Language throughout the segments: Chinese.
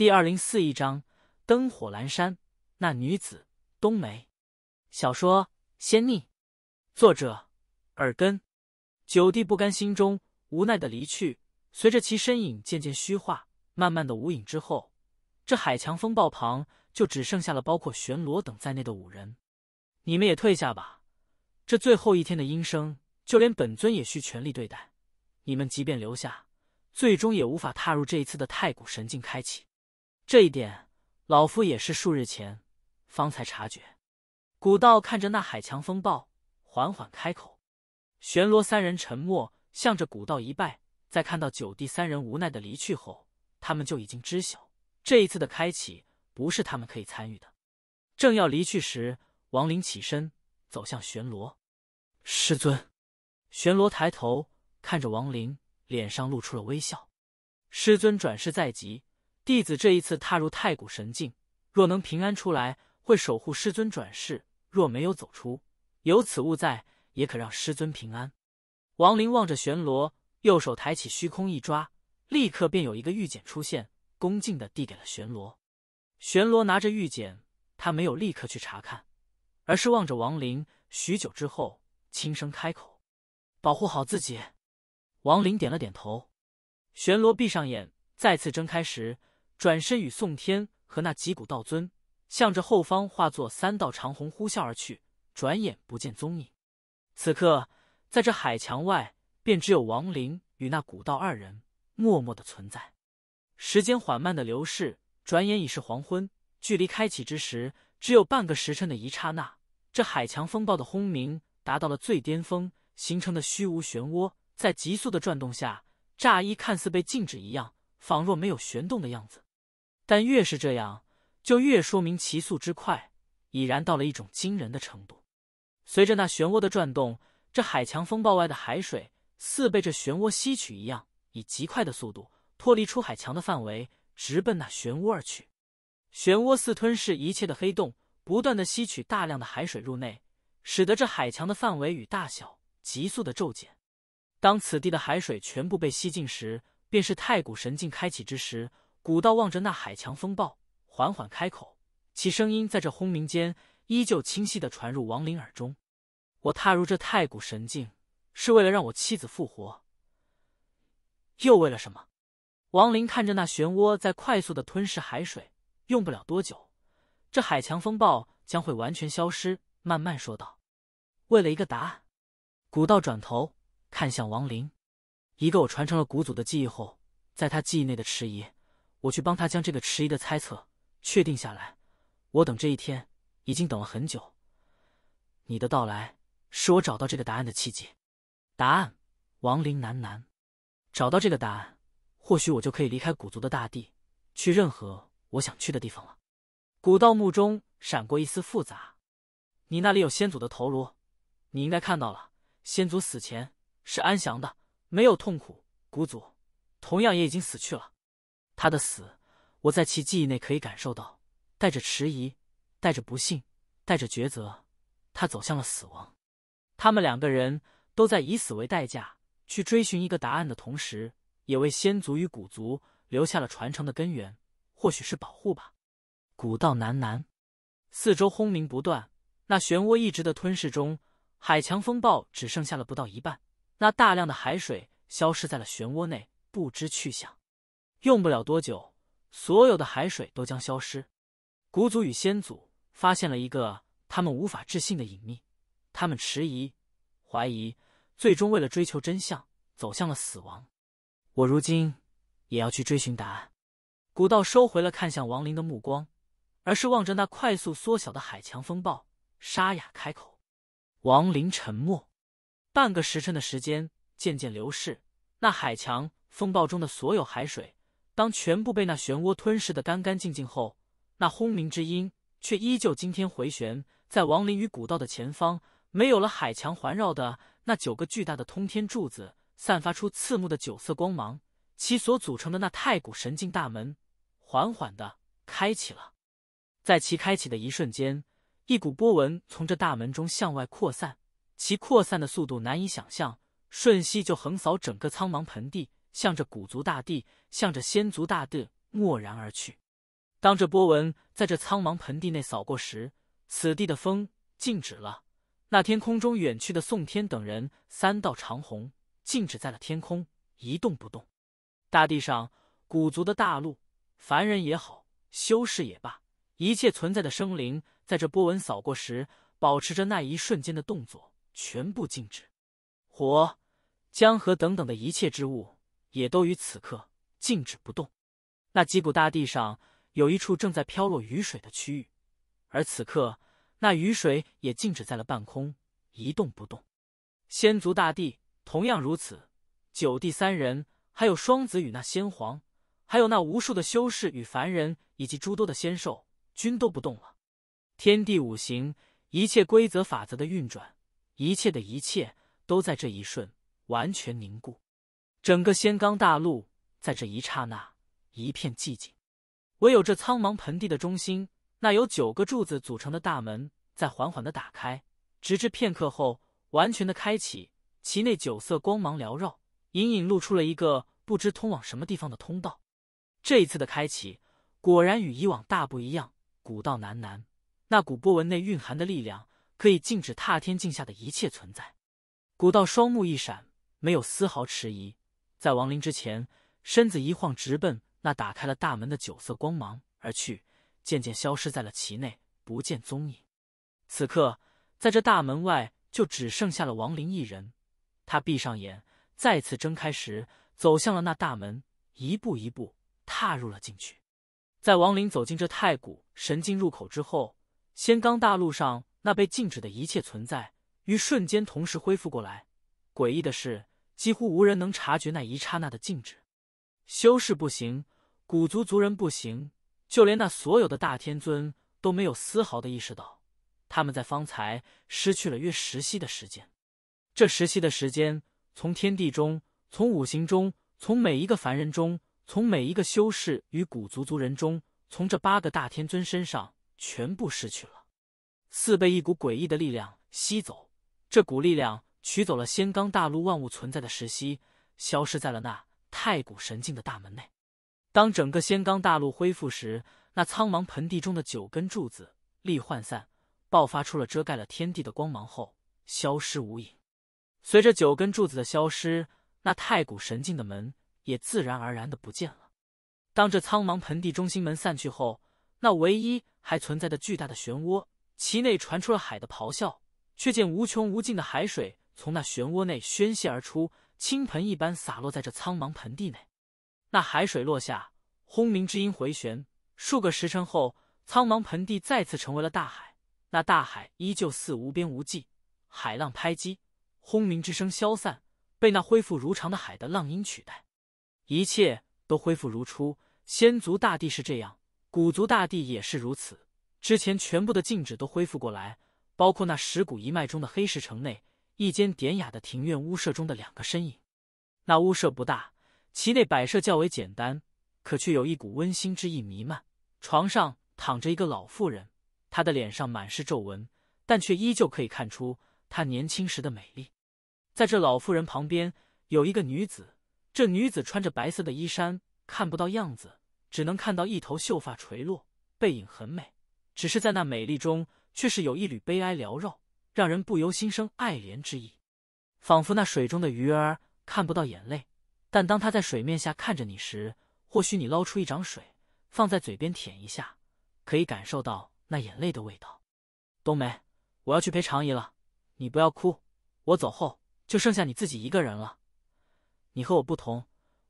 第二零四一章灯火阑珊。那女子冬梅，小说仙逆，作者耳根。九弟不甘，心中无奈的离去。随着其身影渐渐虚化，慢慢的无影之后，这海强风暴旁就只剩下了包括玄罗等在内的五人。你们也退下吧。这最后一天的阴生，就连本尊也需全力对待。你们即便留下，最终也无法踏入这一次的太古神境开启。这一点，老夫也是数日前方才察觉。古道看着那海强风暴，缓缓开口。玄罗三人沉默，向着古道一拜。在看到九弟三人无奈的离去后，他们就已经知晓，这一次的开启不是他们可以参与的。正要离去时，王林起身走向玄罗，师尊。玄罗抬头看着王林，脸上露出了微笑。师尊转世在即。弟子这一次踏入太古神境，若能平安出来，会守护师尊转世；若没有走出，有此物在，也可让师尊平安。王林望着玄罗，右手抬起，虚空一抓，立刻便有一个玉简出现，恭敬的递给了玄罗。玄罗拿着玉简，他没有立刻去查看，而是望着王林许久，之后轻声开口：“保护好自己。”王林点了点头。玄罗闭上眼，再次睁开时。转身与宋天和那几股道尊，向着后方化作三道长虹呼啸而去，转眼不见踪影。此刻，在这海墙外，便只有王林与那古道二人默默的存在。时间缓慢的流逝，转眼已是黄昏，距离开启之时只有半个时辰的一刹那。这海墙风暴的轰鸣达到了最巅峰，形成的虚无漩涡在急速的转动下，乍一看似被静止一样，仿若没有旋动的样子。但越是这样，就越说明其速之快已然到了一种惊人的程度。随着那漩涡的转动，这海墙风暴外的海水似被这漩涡吸取一样，以极快的速度脱离出海墙的范围，直奔那漩涡而去。漩涡似吞噬一切的黑洞，不断的吸取大量的海水入内，使得这海墙的范围与大小急速的骤减。当此地的海水全部被吸尽时，便是太古神境开启之时。古道望着那海强风暴，缓缓开口，其声音在这轰鸣间依旧清晰的传入王林耳中。我踏入这太古神境，是为了让我妻子复活，又为了什么？王林看着那漩涡在快速的吞噬海水，用不了多久，这海强风暴将会完全消失，慢慢说道：“为了一个答案。”古道转头看向王林，一个我传承了古祖的记忆后，在他记忆内的迟疑。我去帮他将这个迟疑的猜测确定下来。我等这一天已经等了很久。你的到来是我找到这个答案的契机。答案，王林喃喃。找到这个答案，或许我就可以离开古族的大地，去任何我想去的地方了。古道墓中闪过一丝复杂。你那里有先祖的头颅，你应该看到了。先祖死前是安详的，没有痛苦。古祖同样也已经死去了。他的死，我在其记忆内可以感受到，带着迟疑，带着不幸，带着抉择，他走向了死亡。他们两个人都在以死为代价去追寻一个答案的同时，也为先族与古族留下了传承的根源，或许是保护吧。古道喃喃，四周轰鸣不断，那漩涡一直的吞噬中，海强风暴只剩下了不到一半，那大量的海水消失在了漩涡内，不知去向。用不了多久，所有的海水都将消失。古祖与先祖发现了一个他们无法置信的隐秘，他们迟疑、怀疑，最终为了追求真相，走向了死亡。我如今也要去追寻答案。古道收回了看向亡灵的目光，而是望着那快速缩小的海墙风暴，沙哑开口。亡灵沉默。半个时辰的时间渐渐流逝，那海墙风暴中的所有海水。当全部被那漩涡吞噬的干干净净后，那轰鸣之音却依旧惊天回旋在亡灵与古道的前方。没有了海墙环绕的那九个巨大的通天柱子，散发出刺目的九色光芒，其所组成的那太古神境大门缓缓的开启了。在其开启的一瞬间，一股波纹从这大门中向外扩散，其扩散的速度难以想象，瞬息就横扫整个苍茫盆地。向着古族大地，向着仙族大地，默然而去。当这波纹在这苍茫盆地内扫过时，此地的风静止了。那天空中远去的宋天等人，三道长虹静止在了天空，一动不动。大地上，古族的大陆，凡人也好，修士也罢，一切存在的生灵，在这波纹扫过时，保持着那一瞬间的动作，全部静止。火、江河等等的一切之物。也都于此刻静止不动。那击鼓大地上有一处正在飘落雨水的区域，而此刻那雨水也静止在了半空，一动不动。仙族大地同样如此，九帝三人，还有双子与那仙皇，还有那无数的修士与凡人，以及诸多的仙兽，均都不动了。天地五行，一切规则法则的运转，一切的一切，都在这一瞬完全凝固。整个仙罡大陆在这一刹那一片寂静，唯有这苍茫盆地的中心，那由九个柱子组成的大门在缓缓的打开，直至片刻后完全的开启。其内九色光芒缭绕，隐隐露出了一个不知通往什么地方的通道。这一次的开启果然与以往大不一样。古道难难。那股波纹内蕴含的力量可以禁止踏天镜下的一切存在。古道双目一闪，没有丝毫迟疑。在王林之前，身子一晃，直奔那打开了大门的九色光芒而去，渐渐消失在了其内，不见踪影。此刻，在这大门外就只剩下了王林一人。他闭上眼，再次睁开时，走向了那大门，一步一步踏入了进去。在王林走进这太古神境入口之后，仙罡大陆上那被禁止的一切存在，于瞬间同时恢复过来。诡异的是。几乎无人能察觉那一刹那的静止，修士不行，古族族人不行，就连那所有的大天尊都没有丝毫的意识到，他们在方才失去了约十息的时间。这十息的时间，从天地中，从五行中，从每一个凡人中，从每一个修士与古族族人中，从这八个大天尊身上全部失去了，似被一股诡异的力量吸走。这股力量。取走了仙罡大陆万物存在的石息，消失在了那太古神境的大门内。当整个仙罡大陆恢复时，那苍茫盆地中的九根柱子力涣散，爆发出了遮盖了天地的光芒后，消失无影。随着九根柱子的消失，那太古神境的门也自然而然的不见了。当这苍茫盆地中心门散去后，那唯一还存在的巨大的漩涡，其内传出了海的咆哮，却见无穷无尽的海水。从那漩涡内宣泄而出，倾盆一般洒落在这苍茫盆地内。那海水落下，轰鸣之音回旋。数个时辰后，苍茫盆地再次成为了大海。那大海依旧似无边无际，海浪拍击，轰鸣之声消散，被那恢复如常的海的浪音取代。一切都恢复如初。仙族大地是这样，古族大地也是如此。之前全部的禁止都恢复过来，包括那石骨一脉中的黑石城内。一间典雅的庭院屋舍中的两个身影，那屋舍不大，其内摆设较为简单，可却有一股温馨之意弥漫。床上躺着一个老妇人，她的脸上满是皱纹，但却依旧可以看出她年轻时的美丽。在这老妇人旁边有一个女子，这女子穿着白色的衣衫，看不到样子，只能看到一头秀发垂落，背影很美。只是在那美丽中，却是有一缕悲哀缭绕。让人不由心生爱怜之意，仿佛那水中的鱼儿看不到眼泪，但当它在水面下看着你时，或许你捞出一掌水，放在嘴边舔一下，可以感受到那眼泪的味道。冬梅，我要去陪长姨了，你不要哭。我走后，就剩下你自己一个人了。你和我不同，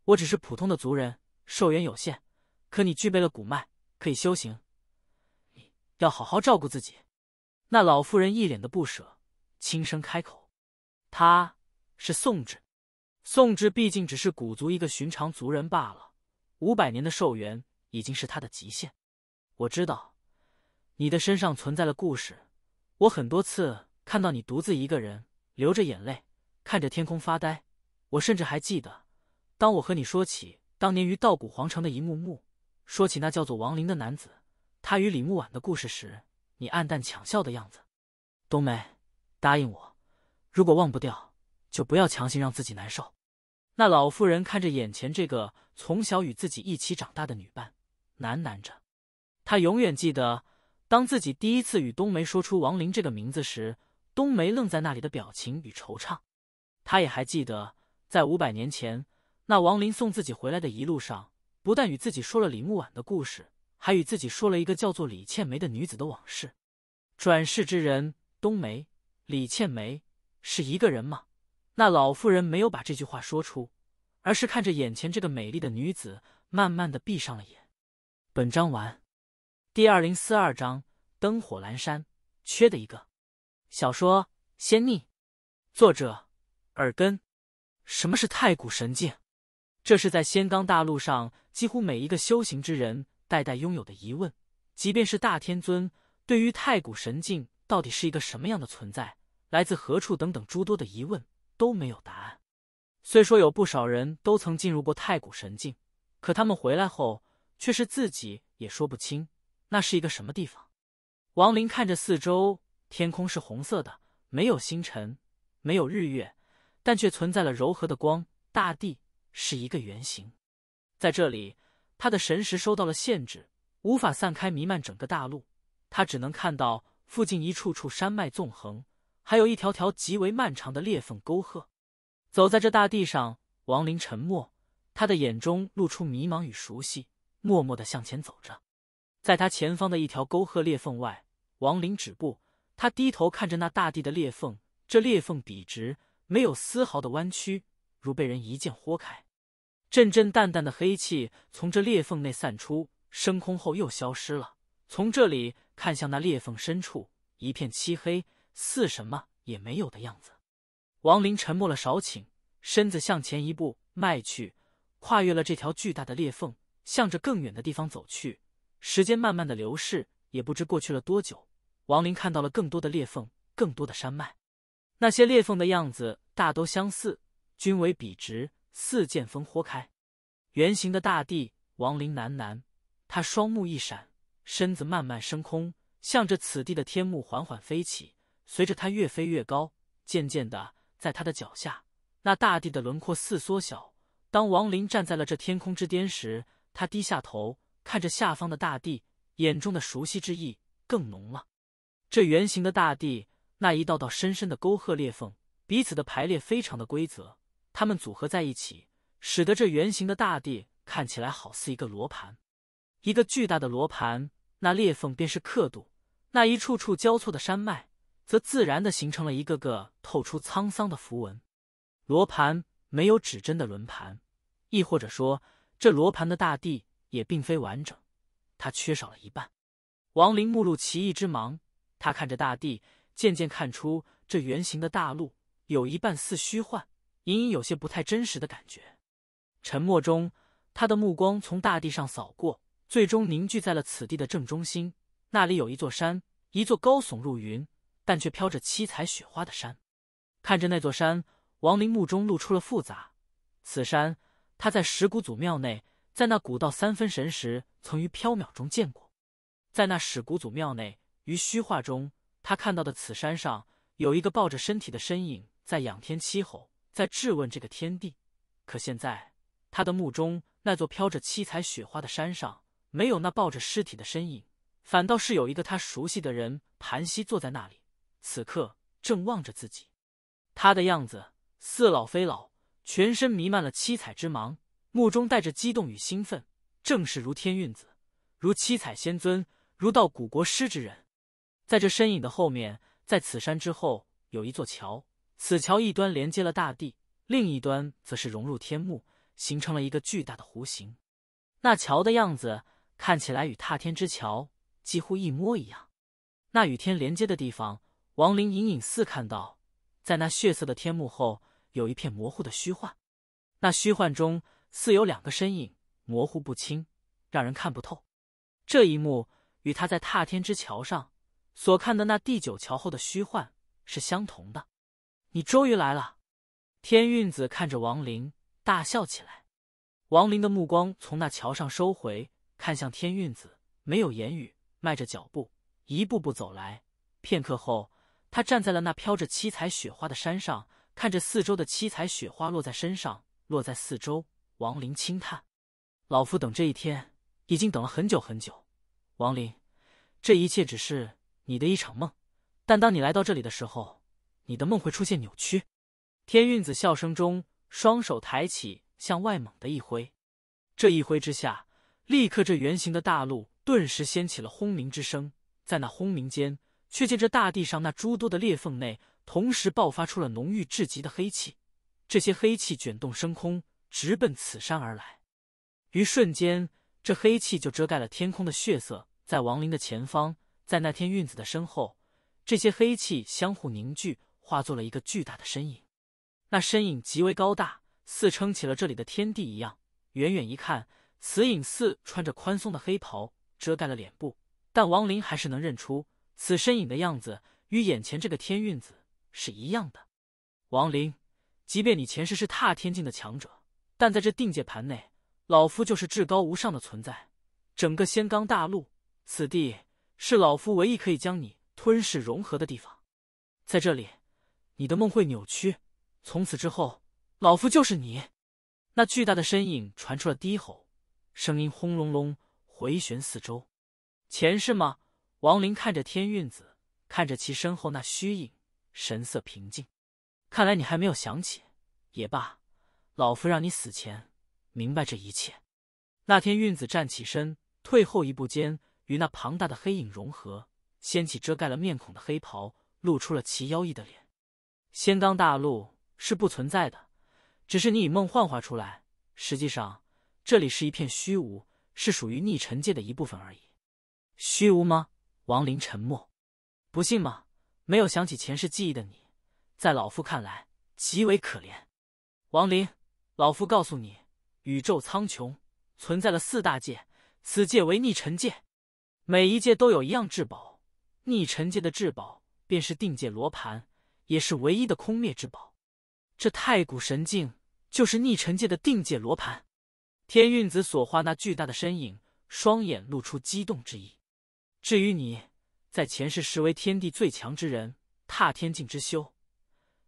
我只是普通的族人，寿元有限，可你具备了骨脉，可以修行，你要好好照顾自己。那老妇人一脸的不舍，轻声开口：“他是宋智，宋智毕竟只是古族一个寻常族人罢了。五百年的寿元已经是他的极限。我知道你的身上存在了故事，我很多次看到你独自一个人流着眼泪，看着天空发呆。我甚至还记得，当我和你说起当年于道谷皇城的一幕幕，说起那叫做王林的男子，他与李木婉的故事时。”你暗淡强笑的样子，冬梅，答应我，如果忘不掉，就不要强行让自己难受。那老妇人看着眼前这个从小与自己一起长大的女伴，喃喃着，她永远记得，当自己第一次与冬梅说出王林这个名字时，冬梅愣在那里的表情与惆怅。她也还记得，在五百年前，那王林送自己回来的一路上，不但与自己说了李木婉的故事。还与自己说了一个叫做李倩梅的女子的往事。转世之人冬梅，李倩梅是一个人吗？那老妇人没有把这句话说出，而是看着眼前这个美丽的女子，慢慢的闭上了眼。本章完。第二零四二章：灯火阑珊，缺的一个。小说《仙逆》，作者：耳根。什么是太古神境？这是在仙罡大陆上，几乎每一个修行之人。代代拥有的疑问，即便是大天尊，对于太古神境到底是一个什么样的存在，来自何处等等诸多的疑问都没有答案。虽说有不少人都曾进入过太古神境，可他们回来后，却是自己也说不清那是一个什么地方。王林看着四周，天空是红色的，没有星辰，没有日月，但却存在了柔和的光。大地是一个圆形，在这里。他的神识受到了限制，无法散开，弥漫整个大陆。他只能看到附近一处处山脉纵横，还有一条条极为漫长的裂缝沟壑。走在这大地上，王林沉默，他的眼中露出迷茫与熟悉，默默的向前走着。在他前方的一条沟壑裂缝外，王林止步，他低头看着那大地的裂缝，这裂缝笔直，没有丝毫的弯曲，如被人一剑豁开。阵阵淡淡的黑气从这裂缝内散出，升空后又消失了。从这里看向那裂缝深处，一片漆黑，似什么也没有的样子。王林沉默了少顷，身子向前一步迈去，跨越了这条巨大的裂缝，向着更远的地方走去。时间慢慢的流逝，也不知过去了多久，王林看到了更多的裂缝，更多的山脉。那些裂缝的样子大都相似，均为笔直。似剑锋豁开，圆形的大地，王林喃喃。他双目一闪，身子慢慢升空，向着此地的天幕缓缓飞起。随着他越飞越高，渐渐的，在他的脚下，那大地的轮廓似缩小。当王林站在了这天空之巅时，他低下头看着下方的大地，眼中的熟悉之意更浓了。这圆形的大地，那一道道深深的沟壑裂缝，彼此的排列非常的规则。它们组合在一起，使得这圆形的大地看起来好似一个罗盘，一个巨大的罗盘。那裂缝便是刻度，那一处处交错的山脉，则自然的形成了一个个透出沧桑的符文。罗盘没有指针的轮盘，亦或者说，这罗盘的大地也并非完整，它缺少了一半。王林目露奇异之芒，他看着大地，渐渐看出这圆形的大陆有一半似虚幻。隐隐有些不太真实的感觉。沉默中，他的目光从大地上扫过，最终凝聚在了此地的正中心。那里有一座山，一座高耸入云，但却飘着七彩雪花的山。看着那座山，王林目中露出了复杂。此山，他在始古祖庙内，在那古道三分神时曾于缥缈中见过。在那始古祖庙内于虚化中，他看到的此山上有一个抱着身体的身影在仰天凄吼。在质问这个天地，可现在他的墓中那座飘着七彩雪花的山上，没有那抱着尸体的身影，反倒是有一个他熟悉的人盘膝坐在那里，此刻正望着自己。他的样子似老非老，全身弥漫了七彩之芒，目中带着激动与兴奋，正是如天运子、如七彩仙尊、如道古国师之人。在这身影的后面，在此山之后，有一座桥。此桥一端连接了大地，另一端则是融入天幕，形成了一个巨大的弧形。那桥的样子看起来与踏天之桥几乎一模一样。那与天连接的地方，王林隐隐似看到，在那血色的天幕后有一片模糊的虚幻。那虚幻中似有两个身影，模糊不清，让人看不透。这一幕与他在踏天之桥上所看的那第九桥后的虚幻是相同的。你终于来了，天运子看着王林，大笑起来。王林的目光从那桥上收回，看向天运子，没有言语，迈着脚步一步步走来。片刻后，他站在了那飘着七彩雪花的山上，看着四周的七彩雪花落在身上，落在四周。王林轻叹：“老夫等这一天，已经等了很久很久。”王林，这一切只是你的一场梦，但当你来到这里的时候。你的梦会出现扭曲。天运子笑声中，双手抬起，向外猛的一挥。这一挥之下，立刻这圆形的大陆顿时掀起了轰鸣之声。在那轰鸣间，却见这大地上那诸多的裂缝内，同时爆发出了浓郁至极的黑气。这些黑气卷动升空，直奔此山而来。于瞬间，这黑气就遮盖了天空的血色。在亡灵的前方，在那天运子的身后，这些黑气相互凝聚。化作了一个巨大的身影，那身影极为高大，似撑起了这里的天地一样。远远一看，此影似穿着宽松的黑袍，遮盖了脸部，但王林还是能认出此身影的样子与眼前这个天运子是一样的。王林，即便你前世是踏天境的强者，但在这定界盘内，老夫就是至高无上的存在。整个仙罡大陆，此地是老夫唯一可以将你吞噬融合的地方，在这里。你的梦会扭曲。从此之后，老夫就是你。那巨大的身影传出了低吼，声音轰隆隆回旋四周。前世吗？王林看着天运子，看着其身后那虚影，神色平静。看来你还没有想起。也罢，老夫让你死前明白这一切。那天运子站起身，退后一步间，与那庞大的黑影融合，掀起遮盖了面孔的黑袍，露出了其妖异的脸。仙罡大陆是不存在的，只是你以梦幻化出来。实际上，这里是一片虚无，是属于逆尘界的一部分而已。虚无吗？王林沉默。不信吗？没有想起前世记忆的你，在老夫看来极为可怜。王林，老夫告诉你，宇宙苍穹存在了四大界，此界为逆尘界。每一界都有一样至宝，逆尘界的至宝便是定界罗盘。也是唯一的空灭之宝，这太古神境就是逆尘界的定界罗盘。天运子所化那巨大的身影，双眼露出激动之意。至于你，在前世实为天地最强之人，踏天境之修。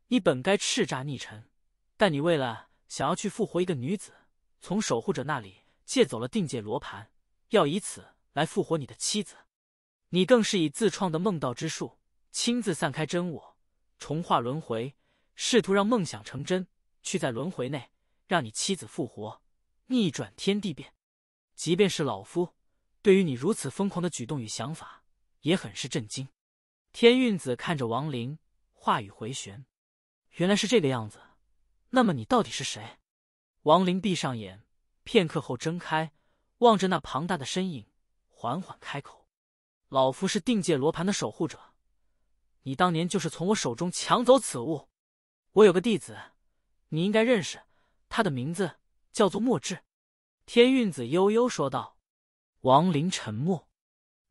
你本该叱咤逆辰，但你为了想要去复活一个女子，从守护者那里借走了定界罗盘，要以此来复活你的妻子。你更是以自创的梦道之术，亲自散开真我。重化轮回，试图让梦想成真，去在轮回内让你妻子复活，逆转天地变。即便是老夫，对于你如此疯狂的举动与想法，也很是震惊。天运子看着王林，话语回旋，原来是这个样子。那么你到底是谁？王林闭上眼，片刻后睁开，望着那庞大的身影，缓缓开口：“老夫是定界罗盘的守护者。”你当年就是从我手中抢走此物。我有个弟子，你应该认识，他的名字叫做墨志。天运子悠悠说道。王林沉默。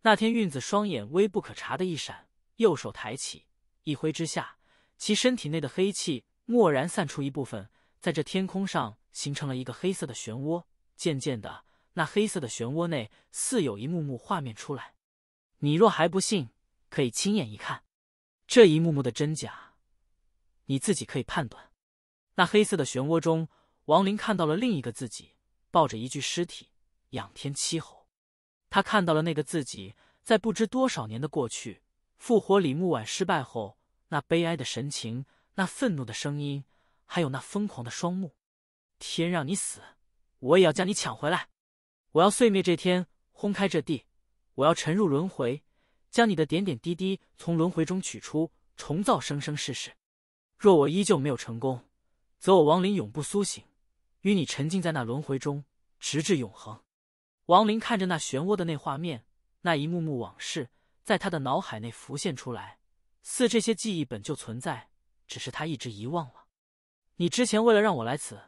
那天运子双眼微不可察的一闪，右手抬起，一挥之下，其身体内的黑气蓦然散出一部分，在这天空上形成了一个黑色的漩涡。渐渐的，那黑色的漩涡内似有一幕幕画面出来。你若还不信，可以亲眼一看。这一幕幕的真假，你自己可以判断。那黑色的漩涡中，王林看到了另一个自己，抱着一具尸体，仰天凄吼。他看到了那个自己在不知多少年的过去，复活李木婉失败后那悲哀的神情，那愤怒的声音，还有那疯狂的双目。天让你死，我也要将你抢回来！我要碎灭这天，轰开这地，我要沉入轮回。将你的点点滴滴从轮回中取出，重造生生世世。若我依旧没有成功，则我亡灵永不苏醒，与你沉浸在那轮回中，直至永恒。王林看着那漩涡的那画面，那一幕幕往事在他的脑海内浮现出来，似这些记忆本就存在，只是他一直遗忘了。你之前为了让我来此，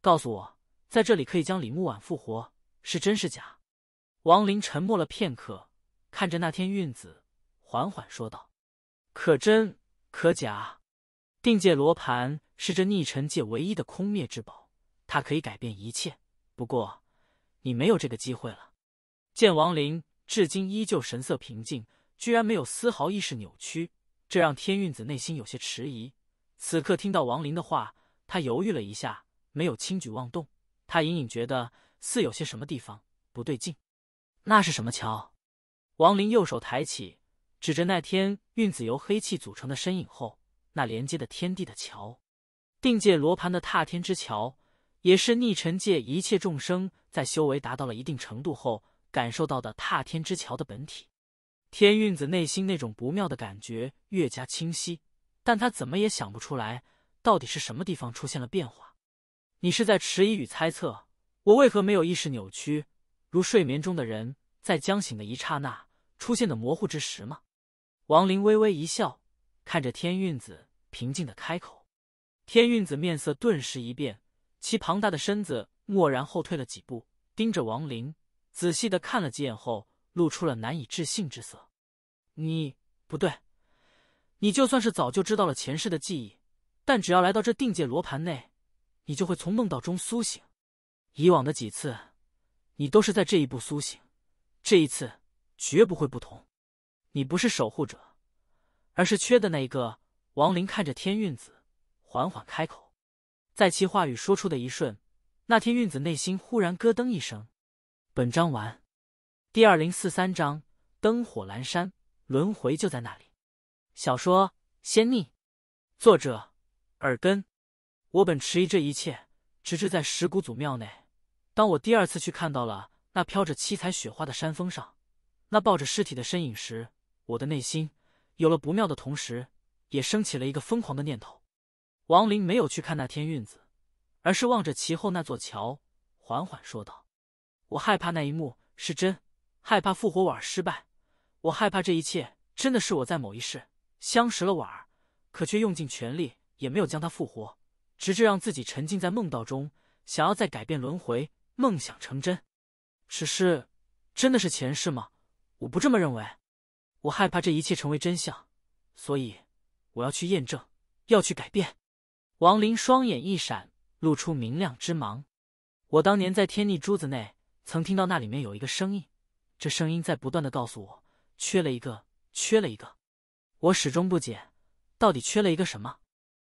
告诉我在这里可以将李木婉复活，是真是假？王林沉默了片刻。看着那天运子，缓缓说道：“可真可假，定界罗盘是这逆尘界唯一的空灭之宝，它可以改变一切。不过，你没有这个机会了。”见王林至今依旧神色平静，居然没有丝毫意识扭曲，这让天运子内心有些迟疑。此刻听到王林的话，他犹豫了一下，没有轻举妄动。他隐隐觉得似有些什么地方不对劲。那是什么桥？王林右手抬起，指着那天运子由黑气组成的身影后那连接的天地的桥，定界罗盘的踏天之桥，也是逆尘界一切众生在修为达到了一定程度后感受到的踏天之桥的本体。天运子内心那种不妙的感觉越加清晰，但他怎么也想不出来到底是什么地方出现了变化。你是在迟疑与猜测，我为何没有意识扭曲，如睡眠中的人？在将醒的一刹那出现的模糊之时吗？王林微微一笑，看着天运子平静的开口。天运子面色顿时一变，其庞大的身子蓦然后退了几步，盯着王林，仔细的看了几眼后，露出了难以置信之色。你不对，你就算是早就知道了前世的记忆，但只要来到这定界罗盘内，你就会从梦道中苏醒。以往的几次，你都是在这一步苏醒。这一次绝不会不同。你不是守护者，而是缺的那一个。王林看着天运子，缓缓开口。在其话语说出的一瞬，那天运子内心忽然咯噔一声。本章完。第二零四三章：灯火阑珊，轮回就在那里。小说《仙逆》，作者：耳根。我本迟疑这一切，直至在石谷祖庙内，当我第二次去看到了。那飘着七彩雪花的山峰上，那抱着尸体的身影时，我的内心有了不妙的同时，也升起了一个疯狂的念头。王林没有去看那天运子，而是望着其后那座桥，缓缓说道：“我害怕那一幕是真，害怕复活婉儿失败，我害怕这一切真的是我在某一世相识了婉儿，可却用尽全力也没有将她复活，直至让自己沉浸在梦道中，想要再改变轮回，梦想成真。”只是，真的是前世吗？我不这么认为。我害怕这一切成为真相，所以我要去验证，要去改变。王林双眼一闪，露出明亮之芒。我当年在天逆珠子内，曾听到那里面有一个声音，这声音在不断的告诉我：缺了一个，缺了一个。我始终不解，到底缺了一个什么？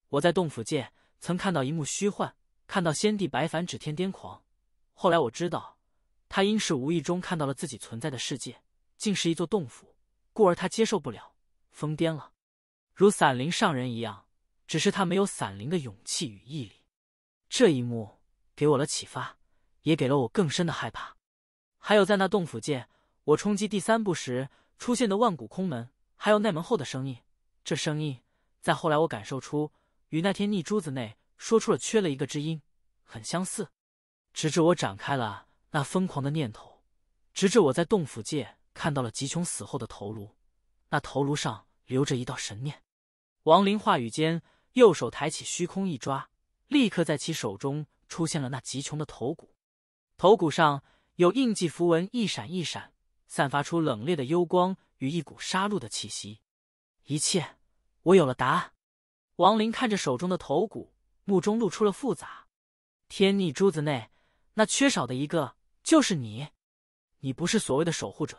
我在洞府界曾看到一幕虚幻，看到先帝白凡指天癫狂。后来我知道。他应是无意中看到了自己存在的世界，竟是一座洞府，故而他接受不了，疯癫了，如散灵上人一样，只是他没有散灵的勇气与毅力。这一幕给我了启发，也给了我更深的害怕。还有在那洞府界，我冲击第三步时出现的万古空门，还有那门后的声音，这声音在后来我感受出，与那天逆珠子内说出了缺了一个知音，很相似。直至我展开了。那疯狂的念头，直至我在洞府界看到了吉琼死后的头颅，那头颅上留着一道神念。王林话语间，右手抬起，虚空一抓，立刻在其手中出现了那吉琼的头骨。头骨上有印记符文一闪一闪，散发出冷冽的幽光与一股杀戮的气息。一切，我有了答案。王林看着手中的头骨，目中露出了复杂。天逆珠子内，那缺少的一个。就是你，你不是所谓的守护者，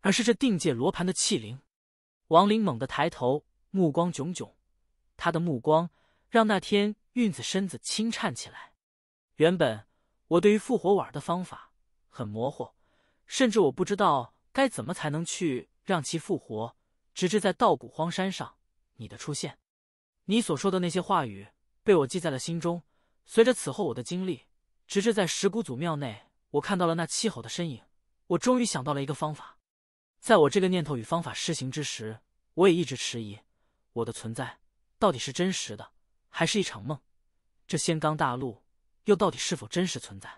而是这定界罗盘的器灵。王林猛地抬头，目光炯炯。他的目光让那天运子身子轻颤起来。原本我对于复活碗的方法很模糊，甚至我不知道该怎么才能去让其复活，直至在稻谷荒山上你的出现。你所说的那些话语被我记在了心中。随着此后我的经历。直至在石鼓祖庙内，我看到了那七吼的身影，我终于想到了一个方法。在我这个念头与方法施行之时，我也一直迟疑，我的存在到底是真实的，还是一场梦？这仙罡大陆又到底是否真实存在？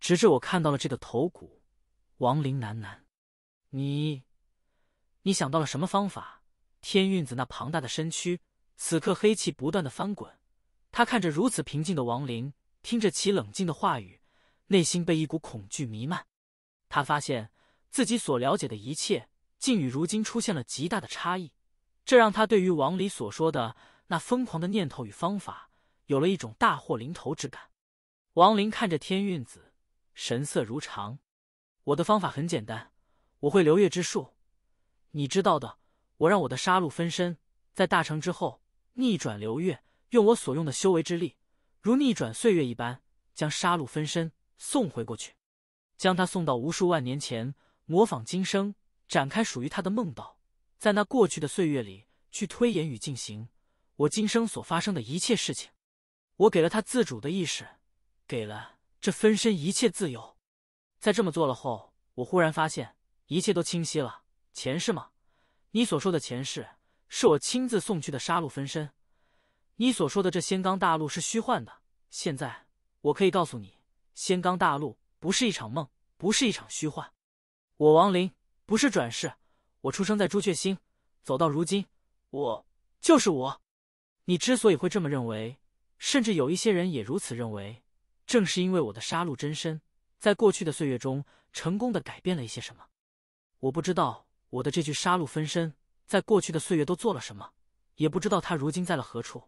直至我看到了这个头骨，亡灵喃喃：“你，你想到了什么方法？”天运子那庞大的身躯，此刻黑气不断的翻滚，他看着如此平静的亡灵。听着其冷静的话语，内心被一股恐惧弥漫。他发现自己所了解的一切，竟与如今出现了极大的差异，这让他对于王离所说的那疯狂的念头与方法，有了一种大祸临头之感。王林看着天运子，神色如常：“我的方法很简单，我会流月之术，你知道的。我让我的杀戮分身在大成之后逆转流月，用我所用的修为之力。”如逆转岁月一般，将杀戮分身送回过去，将他送到无数万年前，模仿今生，展开属于他的梦道，在那过去的岁月里去推演与进行我今生所发生的一切事情。我给了他自主的意识，给了这分身一切自由。在这么做了后，我忽然发现一切都清晰了。前世吗？你所说的前世，是我亲自送去的杀戮分身。你所说的这仙罡大陆是虚幻的，现在我可以告诉你，仙罡大陆不是一场梦，不是一场虚幻。我王林不是转世，我出生在朱雀星，走到如今，我就是我。你之所以会这么认为，甚至有一些人也如此认为，正是因为我的杀戮真身在过去的岁月中成功的改变了一些什么。我不知道我的这具杀戮分身在过去的岁月都做了什么，也不知道他如今在了何处。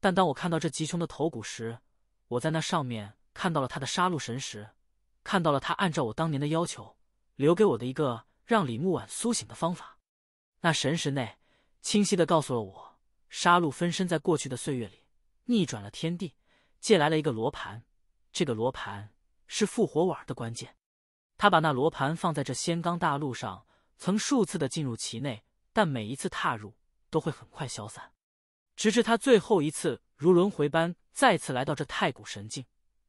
但当我看到这吉凶的头骨时，我在那上面看到了他的杀戮神石，看到了他按照我当年的要求留给我的一个让李木婉苏醒的方法。那神石内清晰的告诉了我，杀戮分身在过去的岁月里逆转了天地，借来了一个罗盘。这个罗盘是复活碗的关键。他把那罗盘放在这仙罡大陆上，曾数次的进入其内，但每一次踏入都会很快消散。直至他最后一次如轮回般再次来到这太古神境，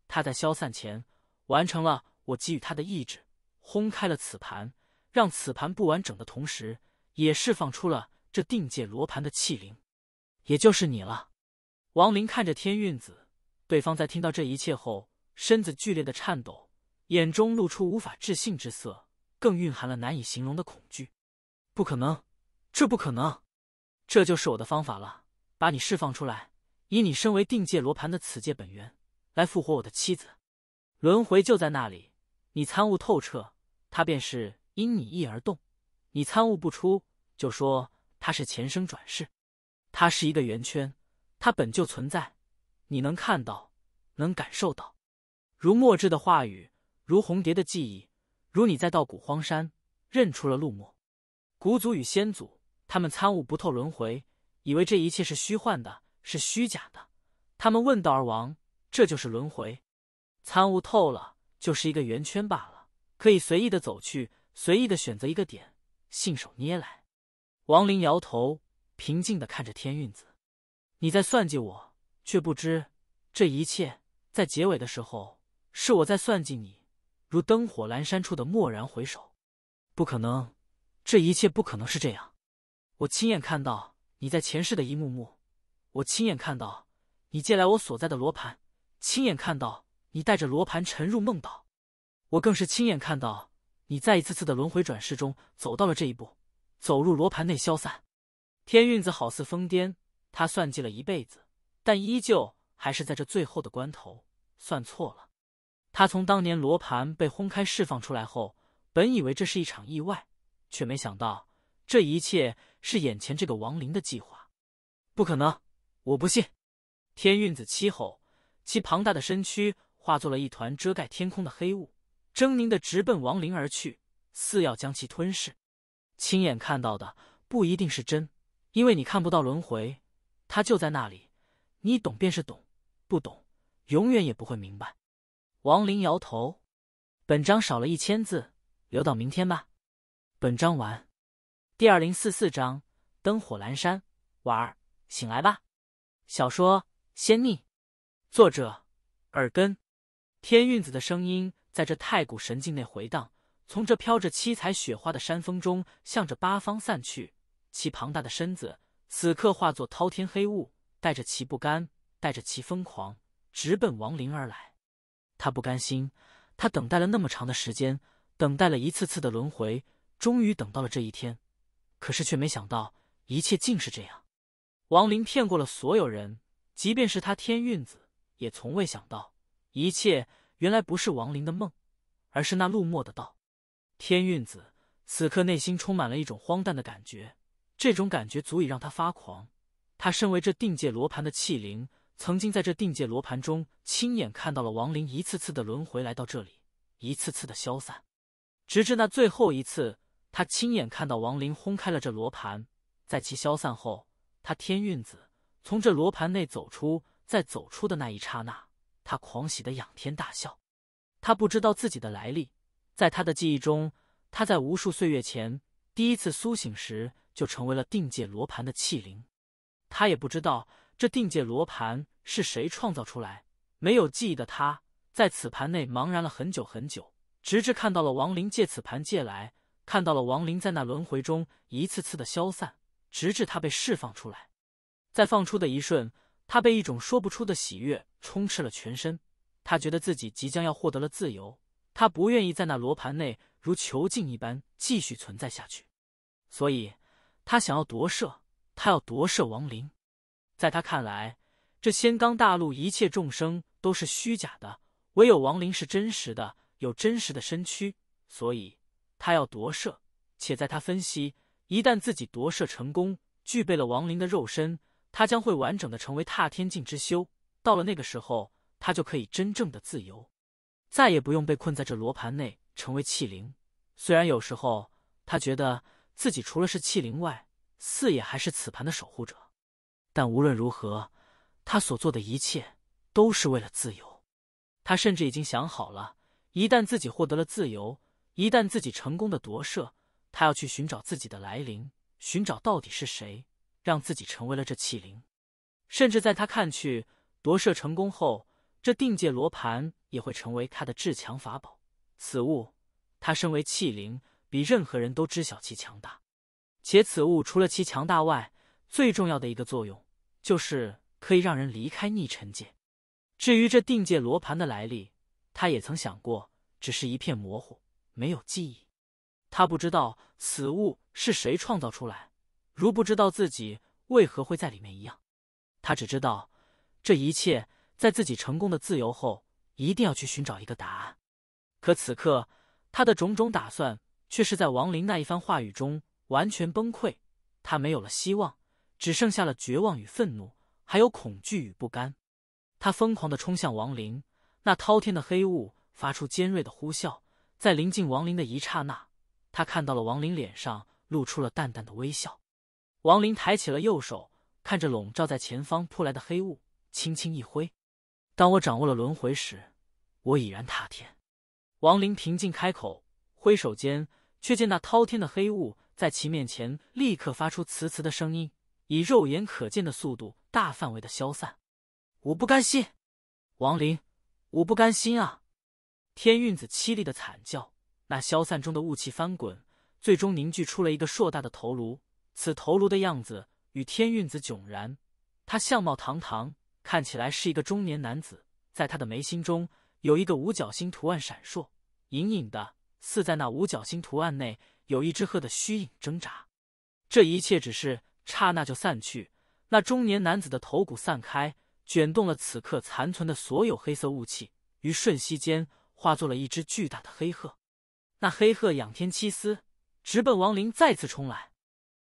他在消散前完成了我给予他的意志，轰开了此盘，让此盘不完整的同时，也释放出了这定界罗盘的气灵，也就是你了。王林看着天运子，对方在听到这一切后，身子剧烈的颤抖，眼中露出无法置信之色，更蕴含了难以形容的恐惧。不可能，这不可能，这就是我的方法了。把你释放出来，以你身为定界罗盘的此界本源来复活我的妻子。轮回就在那里，你参悟透彻，它便是因你意而动；你参悟不出，就说它是前生转世。它是一个圆圈，它本就存在。你能看到，能感受到。如墨汁的话语，如红蝶的记忆，如你在到谷荒山认出了陆墨、古祖与先祖，他们参悟不透轮回。以为这一切是虚幻的，是虚假的。他们问道而亡，这就是轮回。参悟透了，就是一个圆圈罢了，可以随意的走去，随意的选择一个点，信手拈来。王林摇头，平静的看着天运子：“你在算计我，却不知这一切在结尾的时候是我在算计你。如灯火阑珊处的蓦然回首，不可能，这一切不可能是这样。我亲眼看到。”你在前世的一幕幕，我亲眼看到你借来我所在的罗盘，亲眼看到你带着罗盘沉入梦岛，我更是亲眼看到你在一次次的轮回转世中走到了这一步，走入罗盘内消散。天运子好似疯癫，他算计了一辈子，但依旧还是在这最后的关头算错了。他从当年罗盘被轰开释放出来后，本以为这是一场意外，却没想到。这一切是眼前这个亡灵的计划，不可能！我不信！天运子七吼，其庞大的身躯化作了一团遮盖天空的黑雾，狰狞的直奔亡灵而去，似要将其吞噬。亲眼看到的不一定是真，因为你看不到轮回，它就在那里。你懂便是懂，不懂永远也不会明白。亡灵摇头。本章少了一千字，留到明天吧。本章完。第二零四四章灯火阑珊，婉儿，醒来吧。小说《仙逆》，作者：耳根。天运子的声音在这太古神境内回荡，从这飘着七彩雪花的山峰中，向着八方散去。其庞大的身子此刻化作滔天黑雾，带着其不甘，带着其疯狂，直奔亡灵而来。他不甘心，他等待了那么长的时间，等待了一次次的轮回，终于等到了这一天。可是却没想到，一切竟是这样。王林骗过了所有人，即便是他天运子，也从未想到，一切原来不是王林的梦，而是那陆墨的道。天运子此刻内心充满了一种荒诞的感觉，这种感觉足以让他发狂。他身为这定界罗盘的器灵，曾经在这定界罗盘中亲眼看到了王林一次次的轮回来到这里，一次次的消散，直至那最后一次。他亲眼看到王林轰开了这罗盘，在其消散后，他天运子从这罗盘内走出，在走出的那一刹那，他狂喜的仰天大笑。他不知道自己的来历，在他的记忆中，他在无数岁月前第一次苏醒时就成为了定界罗盘的器灵。他也不知道这定界罗盘是谁创造出来。没有记忆的他，在此盘内茫然了很久很久，直至看到了王林借此盘借来。看到了王林在那轮回中一次次的消散，直至他被释放出来。在放出的一瞬，他被一种说不出的喜悦充斥了全身。他觉得自己即将要获得了自由，他不愿意在那罗盘内如囚禁一般继续存在下去。所以，他想要夺舍，他要夺舍王林。在他看来，这仙罡大陆一切众生都是虚假的，唯有王林是真实的，有真实的身躯。所以。他要夺舍，且在他分析，一旦自己夺舍成功，具备了亡灵的肉身，他将会完整的成为踏天境之修。到了那个时候，他就可以真正的自由，再也不用被困在这罗盘内成为器灵。虽然有时候他觉得自己除了是器灵外，四也还是此盘的守护者，但无论如何，他所做的一切都是为了自由。他甚至已经想好了，一旦自己获得了自由。一旦自己成功的夺舍，他要去寻找自己的来临，寻找到底是谁让自己成为了这器灵。甚至在他看去，夺舍成功后，这定界罗盘也会成为他的至强法宝。此物，他身为器灵，比任何人都知晓其强大。且此物除了其强大外，最重要的一个作用就是可以让人离开逆尘界。至于这定界罗盘的来历，他也曾想过，只是一片模糊。没有记忆，他不知道此物是谁创造出来，如不知道自己为何会在里面一样。他只知道这一切在自己成功的自由后，一定要去寻找一个答案。可此刻，他的种种打算却是在王林那一番话语中完全崩溃。他没有了希望，只剩下了绝望与愤怒，还有恐惧与不甘。他疯狂的冲向王林，那滔天的黑雾发出尖锐的呼啸。在临近王林的一刹那，他看到了王林脸上露出了淡淡的微笑。王林抬起了右手，看着笼罩在前方扑来的黑雾，轻轻一挥。当我掌握了轮回时，我已然踏天。王林平静开口，挥手间，却见那滔天的黑雾在其面前立刻发出“呲呲”的声音，以肉眼可见的速度大范围的消散。我不甘心，王林，我不甘心啊！天运子凄厉的惨叫，那消散中的雾气翻滚，最终凝聚出了一个硕大的头颅。此头颅的样子与天运子迥然，他相貌堂堂，看起来是一个中年男子。在他的眉心中有一个五角星图案闪烁，隐隐的似在那五角星图案内有一只鹤的虚影挣扎。这一切只是刹那就散去，那中年男子的头骨散开，卷动了此刻残存的所有黑色雾气，于瞬息间。化作了一只巨大的黑鹤，那黑鹤仰天七思，直奔王林再次冲来。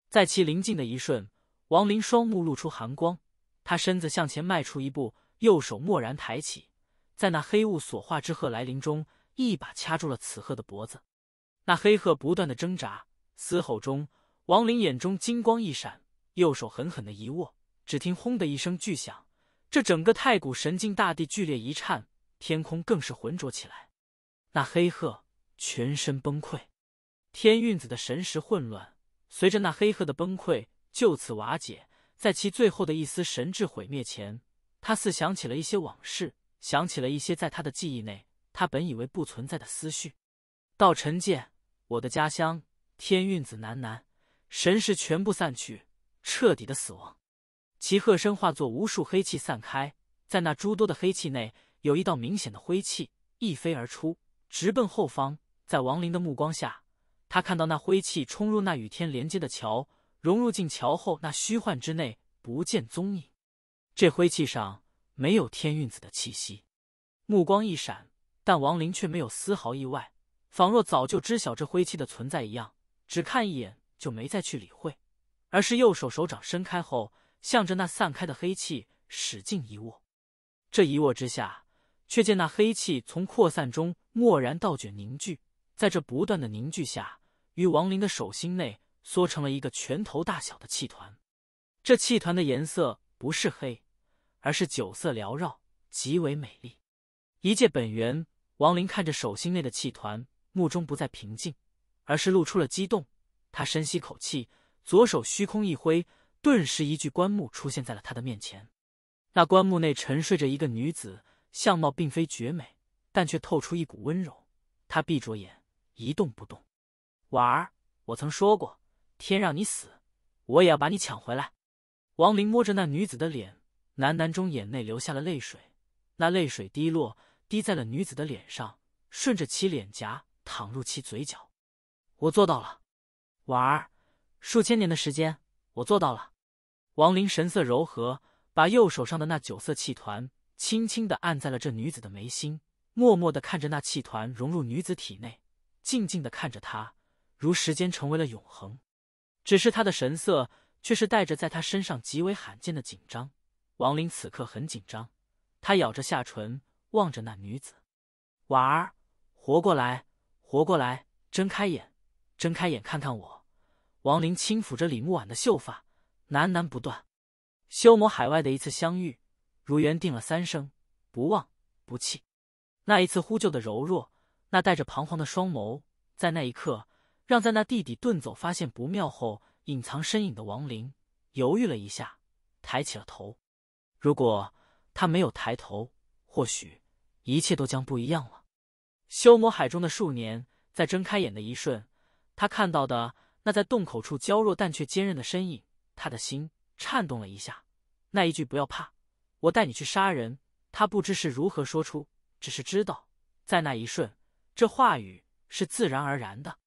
在其临近的一瞬，王林双目露出寒光，他身子向前迈出一步，右手蓦然抬起，在那黑雾所化之鹤来临中，一把掐住了此鹤的脖子。那黑鹤不断的挣扎，嘶吼中，王林眼中金光一闪，右手狠狠的一握，只听轰的一声巨响，这整个太古神境大地剧烈一颤。天空更是浑浊起来，那黑鹤全身崩溃，天运子的神识混乱，随着那黑鹤的崩溃就此瓦解，在其最后的一丝神智毁灭前，他似想起了一些往事，想起了一些在他的记忆内他本以为不存在的思绪。到臣见我的家乡。天运子喃喃，神识全部散去，彻底的死亡。其鹤身化作无数黑气散开，在那诸多的黑气内。有一道明显的灰气一飞而出，直奔后方。在王林的目光下，他看到那灰气冲入那与天连接的桥，融入进桥后那虚幻之内，不见踪影。这灰气上没有天运子的气息。目光一闪，但王林却没有丝毫意外，仿若早就知晓这灰气的存在一样，只看一眼就没再去理会，而是右手手掌伸开后，向着那散开的黑气使劲一握。这一握之下。却见那黑气从扩散中蓦然倒卷凝聚，在这不断的凝聚下，于王林的手心内缩成了一个拳头大小的气团。这气团的颜色不是黑，而是酒色缭绕，极为美丽。一界本源，王林看着手心内的气团，目中不再平静，而是露出了激动。他深吸口气，左手虚空一挥，顿时一具棺木出现在了他的面前。那棺木内沉睡着一个女子。相貌并非绝美，但却透出一股温柔。他闭着眼，一动不动。婉儿，我曾说过，天让你死，我也要把你抢回来。王林摸着那女子的脸，喃喃中眼内流下了泪水。那泪水滴落，滴在了女子的脸上，顺着其脸颊淌入其嘴角。我做到了，婉儿，数千年的时间，我做到了。王林神色柔和，把右手上的那九色气团。轻轻的按在了这女子的眉心，默默的看着那气团融入女子体内，静静的看着她，如时间成为了永恒。只是他的神色却是带着在他身上极为罕见的紧张。王林此刻很紧张，他咬着下唇，望着那女子，婉儿，活过来，活过来，睁开眼，睁开眼，看看我。王林轻抚着李木婉的秀发，喃喃不断。修魔海外的一次相遇。如原定了三生，不忘不弃。那一次呼救的柔弱，那带着彷徨的双眸，在那一刻让在那地底遁走发现不妙后隐藏身影的王林犹豫了一下，抬起了头。如果他没有抬头，或许一切都将不一样了。修魔海中的数年，在睁开眼的一瞬，他看到的那在洞口处娇弱但却坚韧的身影，他的心颤动了一下。那一句“不要怕”。我带你去杀人。他不知是如何说出，只是知道，在那一瞬，这话语是自然而然的。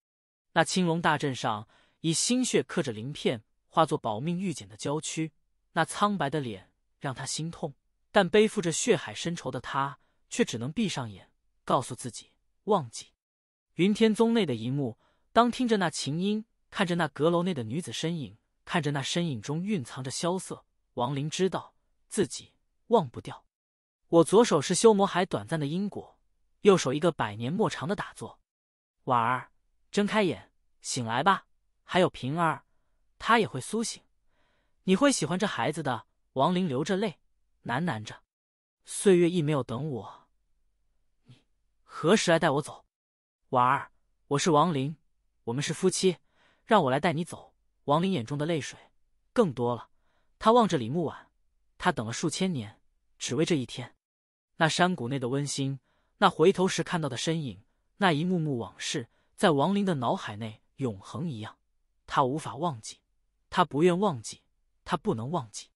那青龙大阵上，以心血刻着鳞片，化作保命玉简的娇躯，那苍白的脸让他心痛。但背负着血海深仇的他，却只能闭上眼，告诉自己忘记。云天宗内的一幕，当听着那琴音，看着那阁楼内的女子身影，看着那身影中蕴藏着萧瑟，王林知道自己。忘不掉，我左手是修魔海短暂的因果，右手一个百年莫长的打坐。婉儿，睁开眼，醒来吧。还有平儿，他也会苏醒。你会喜欢这孩子的。王林流着泪喃喃着，岁月亦没有等我，你何时来带我走？婉儿，我是王林，我们是夫妻，让我来带你走。王林眼中的泪水更多了，他望着李慕婉，他等了数千年。只为这一天，那山谷内的温馨，那回头时看到的身影，那一幕幕往事，在王林的脑海内永恒一样，他无法忘记，他不愿忘记，他不能忘记。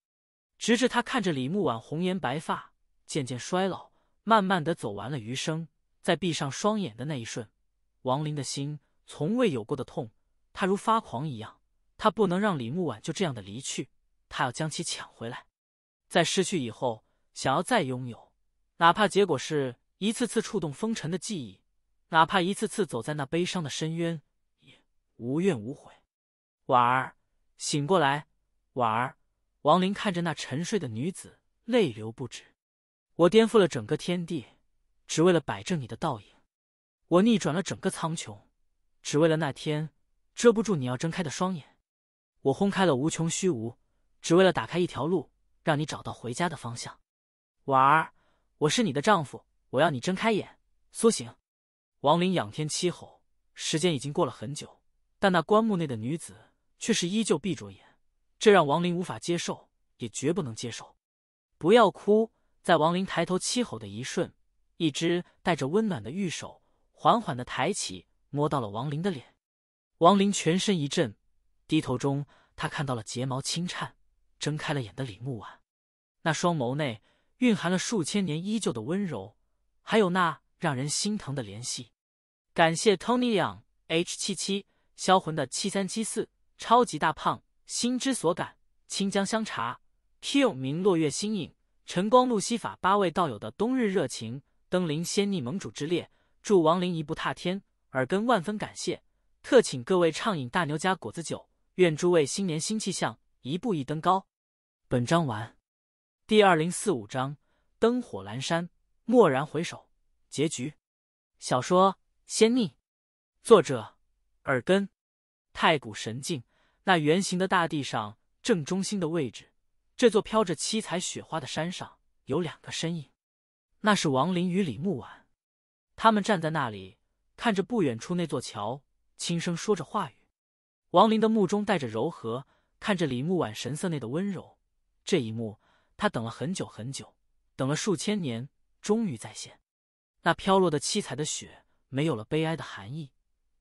直至他看着李木婉红颜白发，渐渐衰老，慢慢的走完了余生，在闭上双眼的那一瞬，王林的心从未有过的痛，他如发狂一样，他不能让李木婉就这样的离去，他要将其抢回来，在失去以后。想要再拥有，哪怕结果是一次次触动风尘的记忆，哪怕一次次走在那悲伤的深渊，也无怨无悔。婉儿，醒过来！婉儿，王林看着那沉睡的女子，泪流不止。我颠覆了整个天地，只为了摆正你的倒影；我逆转了整个苍穹，只为了那天遮不住你要睁开的双眼；我轰开了无穷虚无，只为了打开一条路，让你找到回家的方向。婉儿，我是你的丈夫，我要你睁开眼，苏醒！王林仰天凄吼。时间已经过了很久，但那棺木内的女子却是依旧闭着眼，这让王林无法接受，也绝不能接受。不要哭！在王林抬头凄吼的一瞬，一只带着温暖的玉手缓缓的抬起，摸到了王林的脸。王林全身一震，低头中，他看到了睫毛轻颤，睁开了眼的李木婉。那双眸内。蕴含了数千年依旧的温柔，还有那让人心疼的怜惜。感谢 Tony y o u n g H 七七、销魂的七三七四、超级大胖、心之所感、清江香茶、Q 明落月、星影、晨光、路西法八位道友的冬日热情，登临仙逆盟主之列，祝亡灵一步踏天，耳根万分感谢，特请各位畅饮大牛家果子酒，愿诸位新年新气象，一步一登高。本章完。第二零四五章灯火阑珊，蓦然回首，结局。小说《仙逆》，作者耳根。太古神境那圆形的大地上，正中心的位置，这座飘着七彩雪花的山上，有两个身影。那是王林与李木婉，他们站在那里，看着不远处那座桥，轻声说着话语。王林的目中带着柔和，看着李木婉神色内的温柔，这一幕。他等了很久很久，等了数千年，终于再现。那飘落的七彩的雪，没有了悲哀的含义，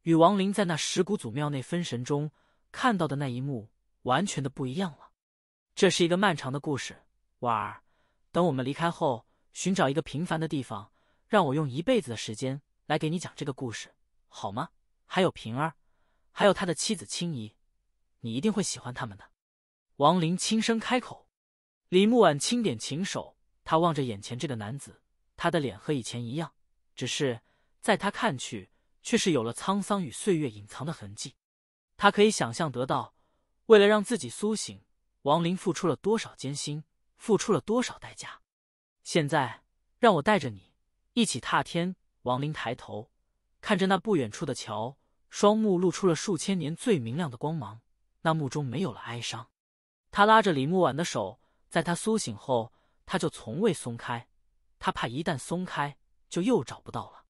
与王林在那石谷祖庙内分神中看到的那一幕完全的不一样了。这是一个漫长的故事，婉儿，等我们离开后，寻找一个平凡的地方，让我用一辈子的时间来给你讲这个故事，好吗？还有平儿，还有他的妻子青怡，你一定会喜欢他们的。王林轻声开口。李木婉轻点琴手，他望着眼前这个男子，他的脸和以前一样，只是在他看去，却是有了沧桑与岁月隐藏的痕迹。他可以想象得到，为了让自己苏醒，王林付出了多少艰辛，付出了多少代价。现在，让我带着你一起踏天。王林抬头看着那不远处的桥，双目露出了数千年最明亮的光芒，那目中没有了哀伤。他拉着李木婉的手。在他苏醒后，他就从未松开。他怕一旦松开，就又找不到了。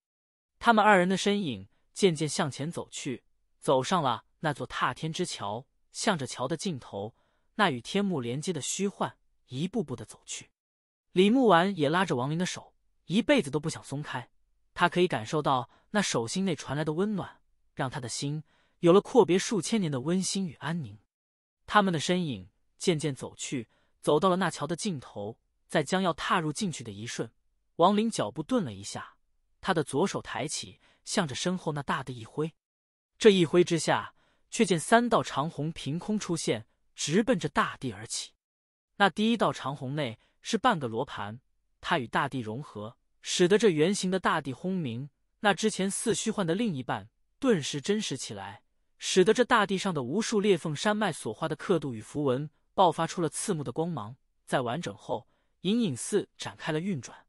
他们二人的身影渐渐向前走去，走上了那座踏天之桥，向着桥的尽头，那与天幕连接的虚幻，一步步的走去。李木婉也拉着王林的手，一辈子都不想松开。他可以感受到那手心内传来的温暖，让他的心有了阔别数千年的温馨与安宁。他们的身影渐渐走去。走到了那桥的尽头，在将要踏入进去的一瞬，王林脚步顿了一下，他的左手抬起，向着身后那大地一挥。这一挥之下，却见三道长虹凭空出现，直奔着大地而起。那第一道长虹内是半个罗盘，它与大地融合，使得这圆形的大地轰鸣。那之前似虚幻的另一半顿时真实起来，使得这大地上的无数裂缝、山脉所画的刻度与符文。爆发出了刺目的光芒，在完整后，隐隐似展开了运转。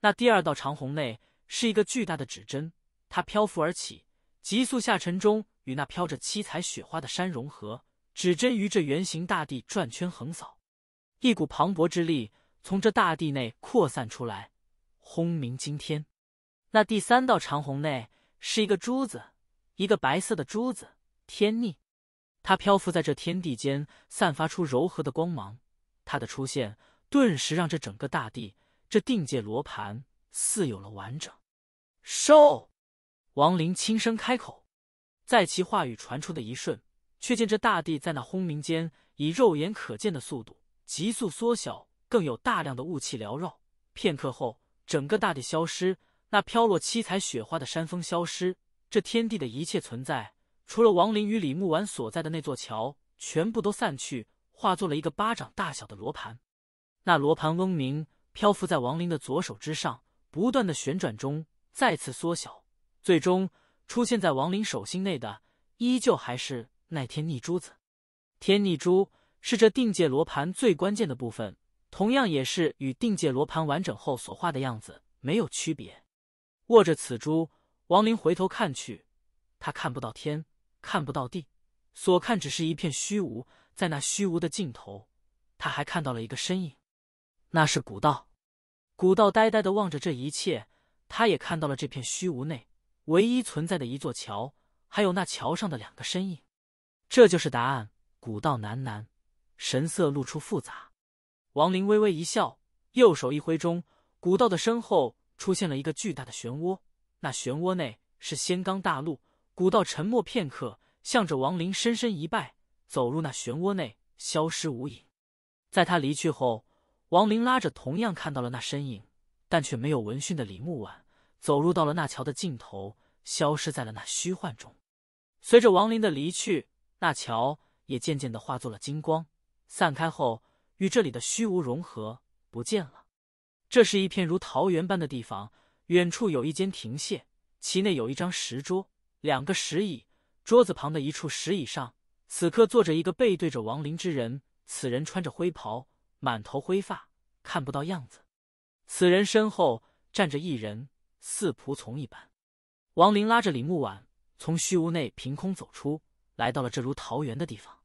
那第二道长虹内是一个巨大的指针，它漂浮而起，急速下沉中与那飘着七彩雪花的山融合。指针于这圆形大地转圈横扫，一股磅礴之力从这大地内扩散出来，轰鸣惊天。那第三道长虹内是一个珠子，一个白色的珠子，天逆。他漂浮在这天地间，散发出柔和的光芒。他的出现，顿时让这整个大地，这定界罗盘似有了完整。收。王林轻声开口，在其话语传出的一瞬，却见这大地在那轰鸣间，以肉眼可见的速度急速缩小，更有大量的雾气缭绕。片刻后，整个大地消失，那飘落七彩雪花的山峰消失，这天地的一切存在。除了王林与李慕婉所在的那座桥，全部都散去，化作了一个巴掌大小的罗盘。那罗盘嗡鸣，漂浮在王林的左手之上，不断的旋转中，再次缩小，最终出现在王林手心内的，依旧还是那天逆珠子。天逆珠是这定界罗盘最关键的部分，同样也是与定界罗盘完整后所画的样子没有区别。握着此珠，王林回头看去，他看不到天。看不到地，所看只是一片虚无。在那虚无的尽头，他还看到了一个身影，那是古道。古道呆呆的望着这一切，他也看到了这片虚无内唯一存在的一座桥，还有那桥上的两个身影。这就是答案。古道喃喃，神色露出复杂。王林微微一笑，右手一挥中，古道的身后出现了一个巨大的漩涡，那漩涡内是仙罡大陆。古道沉默片刻，向着王林深深一拜，走入那漩涡内，消失无影。在他离去后，王林拉着同样看到了那身影，但却没有闻讯的李木婉，走入到了那桥的尽头，消失在了那虚幻中。随着王林的离去，那桥也渐渐的化作了金光，散开后与这里的虚无融合，不见了。这是一片如桃园般的地方，远处有一间亭榭，其内有一张石桌。两个石椅，桌子旁的一处石椅上，此刻坐着一个背对着王林之人。此人穿着灰袍，满头灰发，看不到样子。此人身后站着一人，似仆从一般。王林拉着李木婉从虚无内凭空走出来到了这如桃源的地方。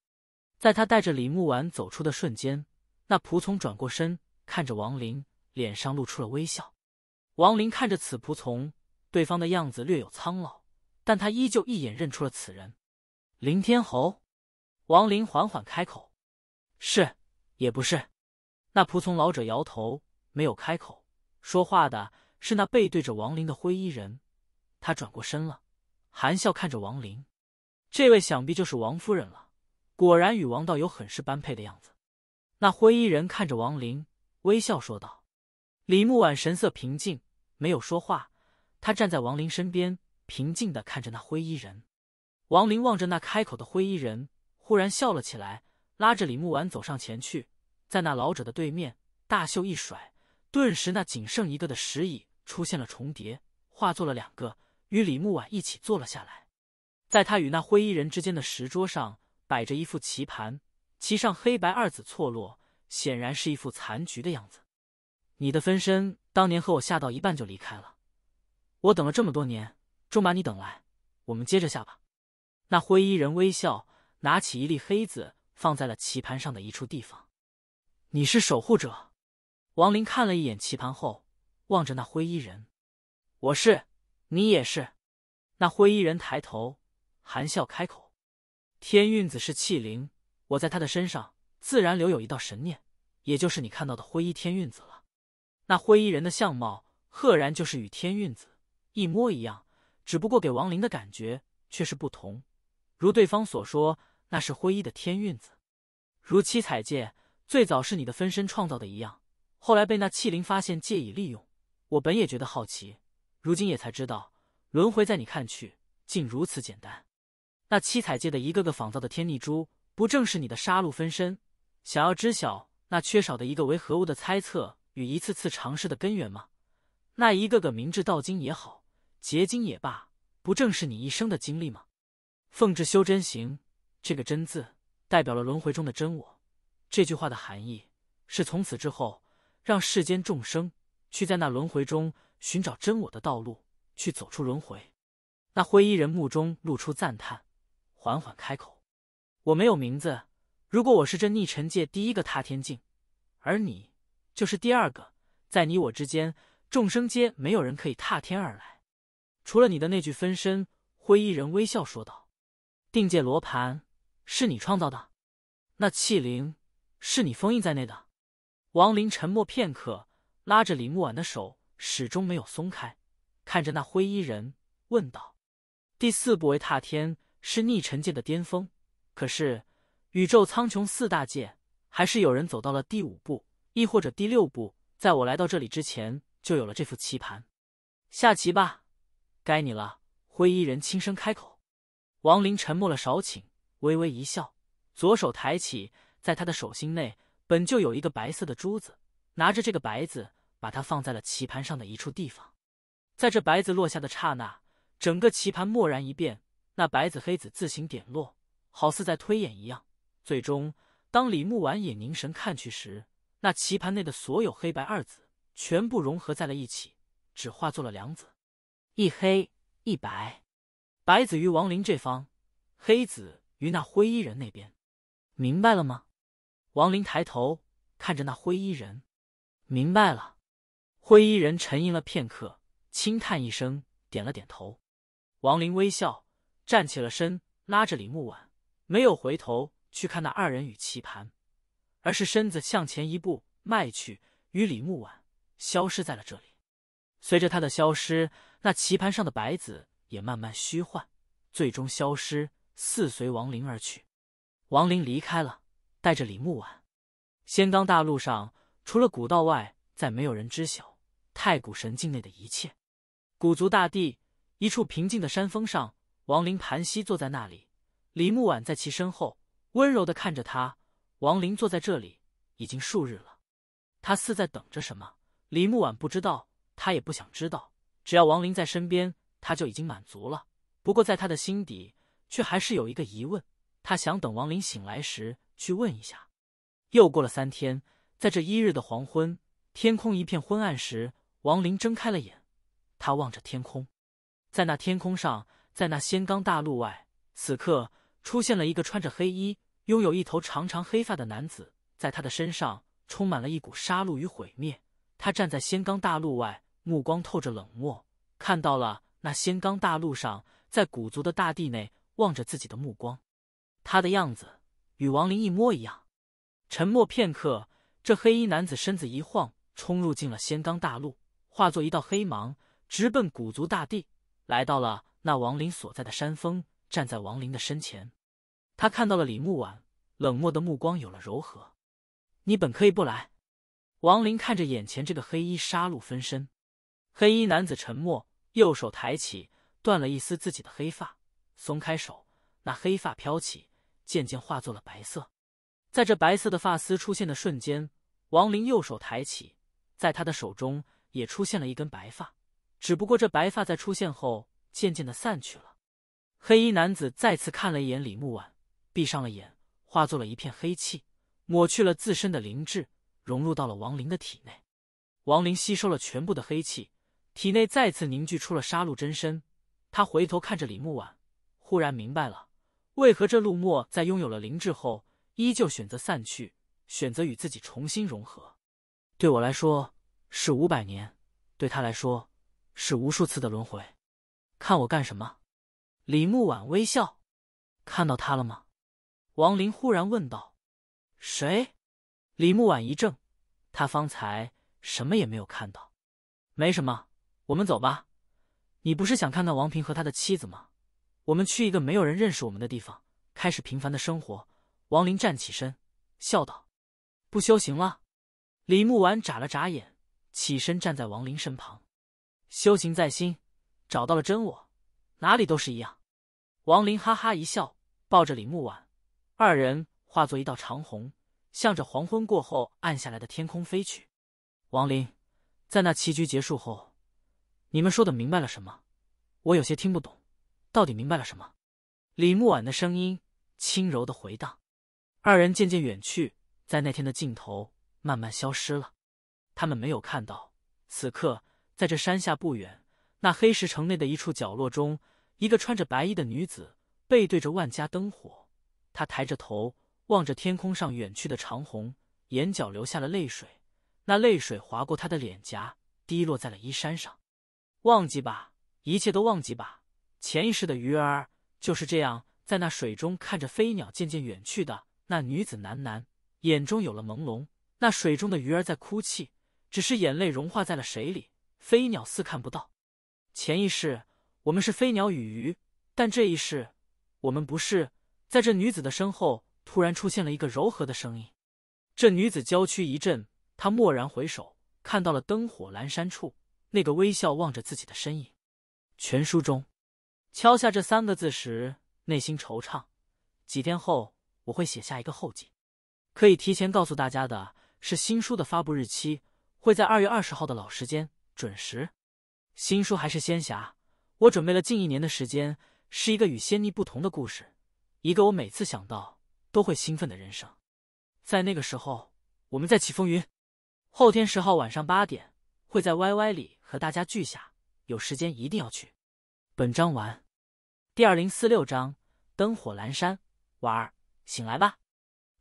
在他带着李木婉走出的瞬间，那仆从转过身看着王林，脸上露出了微笑。王林看着此仆从，对方的样子略有苍老。但他依旧一眼认出了此人，林天侯。王林缓缓开口：“是，也不是。”那仆从老者摇头，没有开口。说话的是那背对着王林的灰衣人，他转过身了，含笑看着王林。这位想必就是王夫人了，果然与王道友很是般配的样子。那灰衣人看着王林，微笑说道：“李木婉神色平静，没有说话。他站在王林身边。”平静的看着那灰衣人，王林望着那开口的灰衣人，忽然笑了起来，拉着李木婉走上前去，在那老者的对面，大袖一甩，顿时那仅剩一个的石椅出现了重叠，化作了两个，与李木婉一起坐了下来。在他与那灰衣人之间的石桌上，摆着一副棋盘，棋上黑白二子错落，显然是一副残局的样子。你的分身当年和我下到一半就离开了，我等了这么多年。终把你等来，我们接着下吧。那灰衣人微笑，拿起一粒黑子，放在了棋盘上的一处地方。你是守护者。王林看了一眼棋盘后，望着那灰衣人：“我是，你也是。”那灰衣人抬头，含笑开口：“天运子是气灵，我在他的身上自然留有一道神念，也就是你看到的灰衣天运子了。”那灰衣人的相貌，赫然就是与天运子一模一样。只不过给王林的感觉却是不同，如对方所说，那是灰衣的天运子，如七彩界最早是你的分身创造的一样，后来被那器灵发现借以利用。我本也觉得好奇，如今也才知道轮回在你看去竟如此简单。那七彩界的一个个仿造的天逆珠，不正是你的杀戮分身？想要知晓那缺少的一个为何物的猜测与一次次尝试的根源吗？那一个个明志道经也好。结晶也罢，不正是你一生的经历吗？“奉旨修真行”这个“真”字，代表了轮回中的真我。这句话的含义是：从此之后，让世间众生去在那轮回中寻找真我的道路，去走出轮回。那灰衣人目中露出赞叹，缓缓开口：“我没有名字。如果我是这逆尘界第一个踏天境，而你就是第二个。在你我之间，众生皆没有人可以踏天而来。”除了你的那具分身，灰衣人微笑说道：“定界罗盘是你创造的，那气灵是你封印在内的。”王林沉默片刻，拉着李木婉的手始终没有松开，看着那灰衣人问道：“第四步为踏天，是逆尘界的巅峰。可是宇宙苍穹四大界，还是有人走到了第五步，亦或者第六步？在我来到这里之前，就有了这副棋盘，下棋吧。”该你了。灰衣人轻声开口，王林沉默了少顷，微微一笑，左手抬起，在他的手心内本就有一个白色的珠子，拿着这个白子，把它放在了棋盘上的一处地方。在这白子落下的刹那，整个棋盘蓦然一变，那白子黑子自行点落，好似在推演一样。最终，当李慕婉也凝神看去时，那棋盘内的所有黑白二子全部融合在了一起，只化作了两子。一黑一白，白子于王林这方，黑子于那灰衣人那边，明白了吗？王林抬头看着那灰衣人，明白了。灰衣人沉吟了片刻，轻叹一声，点了点头。王林微笑，站起了身，拉着李木婉，没有回头去看那二人与棋盘，而是身子向前一步迈去，与李木婉消失在了这里。随着他的消失，那棋盘上的白子也慢慢虚幻，最终消失，似随王林而去。王林离开了，带着李木婉。仙罡大陆上，除了古道外，再没有人知晓太古神境内的一切。古族大地，一处平静的山峰上，王林盘膝坐在那里，李木婉在其身后，温柔的看着他。王林坐在这里已经数日了，他似在等着什么。李木婉不知道。他也不想知道，只要王林在身边，他就已经满足了。不过在他的心底，却还是有一个疑问。他想等王林醒来时去问一下。又过了三天，在这一日的黄昏，天空一片昏暗时，王林睁开了眼，他望着天空，在那天空上，在那仙罡大陆外，此刻出现了一个穿着黑衣、拥有一头长长黑发的男子，在他的身上充满了一股杀戮与毁灭。他站在仙罡大陆外。目光透着冷漠，看到了那仙罡大陆上，在古族的大地内望着自己的目光，他的样子与王林一模一样。沉默片刻，这黑衣男子身子一晃，冲入进了仙罡大陆，化作一道黑芒，直奔古族大地，来到了那王林所在的山峰，站在王林的身前。他看到了李木婉，冷漠的目光有了柔和。你本可以不来。王林看着眼前这个黑衣杀戮分身。黑衣男子沉默，右手抬起，断了一丝自己的黑发，松开手，那黑发飘起，渐渐化作了白色。在这白色的发丝出现的瞬间，王林右手抬起，在他的手中也出现了一根白发，只不过这白发在出现后渐渐的散去了。黑衣男子再次看了一眼李木婉，闭上了眼，化作了一片黑气，抹去了自身的灵智，融入到了王林的体内。王林吸收了全部的黑气。体内再次凝聚出了杀戮真身，他回头看着李木婉，忽然明白了为何这陆默在拥有了灵智后，依旧选择散去，选择与自己重新融合。对我来说是五百年，对他来说是无数次的轮回。看我干什么？李木婉微笑。看到他了吗？王林忽然问道。谁？李木婉一怔，他方才什么也没有看到，没什么。我们走吧，你不是想看看王平和他的妻子吗？我们去一个没有人认识我们的地方，开始平凡的生活。王林站起身，笑道：“不修行了。”李木婉眨了眨眼，起身站在王林身旁。修行在心，找到了真我，哪里都是一样。王林哈哈一笑，抱着李木婉，二人化作一道长虹，向着黄昏过后暗下来的天空飞去。王林在那棋局结束后。你们说的明白了什么？我有些听不懂，到底明白了什么？李木婉的声音轻柔的回荡，二人渐渐远去，在那天的尽头慢慢消失了。他们没有看到，此刻在这山下不远，那黑石城内的一处角落中，一个穿着白衣的女子背对着万家灯火，她抬着头望着天空上远去的长虹，眼角流下了泪水，那泪水划过她的脸颊，滴落在了衣衫上。忘记吧，一切都忘记吧。潜意识的鱼儿就是这样，在那水中看着飞鸟渐渐远去的那女子喃喃，眼中有了朦胧。那水中的鱼儿在哭泣，只是眼泪融化在了水里，飞鸟似看不到。潜意识，我们是飞鸟与鱼，但这一世，我们不是。在这女子的身后，突然出现了一个柔和的声音。这女子娇躯一震，她蓦然回首，看到了灯火阑珊处。那个微笑望着自己的身影，全书中敲下这三个字时，内心惆怅。几天后，我会写下一个后记。可以提前告诉大家的是，新书的发布日期会在二月二十号的老时间准时。新书还是仙侠，我准备了近一年的时间，是一个与仙逆不同的故事，一个我每次想到都会兴奋的人生。在那个时候，我们在起风云。后天十号晚上八点，会在 YY 里。和大家聚下，有时间一定要去。本章完。第二零四六章：灯火阑珊。婉儿，醒来吧。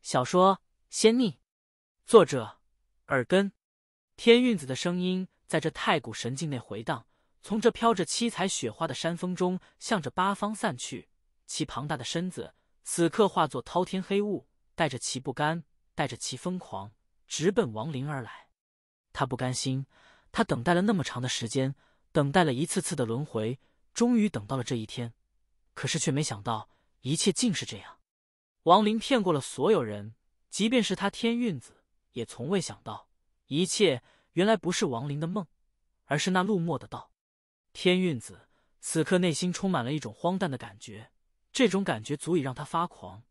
小说《仙逆》，作者：耳根。天运子的声音在这太古神境内回荡，从这飘着七彩雪花的山峰中，向着八方散去。其庞大的身子，此刻化作滔天黑雾，带着其不甘，带着其疯狂，直奔亡灵而来。他不甘心。他等待了那么长的时间，等待了一次次的轮回，终于等到了这一天，可是却没想到一切竟是这样。王林骗过了所有人，即便是他天运子也从未想到，一切原来不是王林的梦，而是那陆墨的道。天运子此刻内心充满了一种荒诞的感觉，这种感觉足以让他发狂。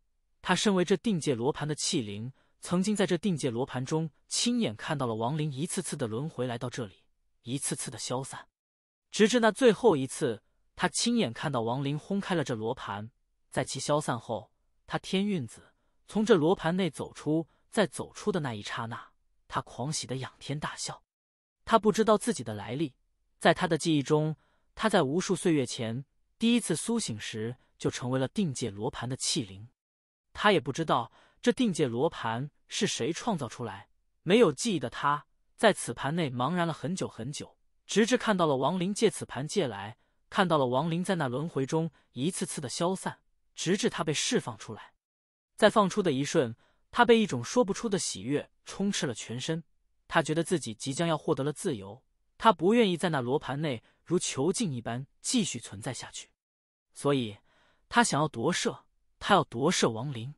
他身为这定界罗盘的器灵。曾经在这定界罗盘中亲眼看到了王灵一次次的轮回来到这里，一次次的消散，直至那最后一次，他亲眼看到王灵轰开了这罗盘，在其消散后，他天运子从这罗盘内走出，在走出的那一刹那，他狂喜的仰天大笑。他不知道自己的来历，在他的记忆中，他在无数岁月前第一次苏醒时就成为了定界罗盘的器灵，他也不知道。这定界罗盘是谁创造出来？没有记忆的他，在此盘内茫然了很久很久，直至看到了亡灵借此盘借来，看到了亡灵在那轮回中一次次的消散，直至他被释放出来。在放出的一瞬，他被一种说不出的喜悦充斥了全身，他觉得自己即将要获得了自由，他不愿意在那罗盘内如囚禁一般继续存在下去，所以，他想要夺舍，他要夺舍亡灵。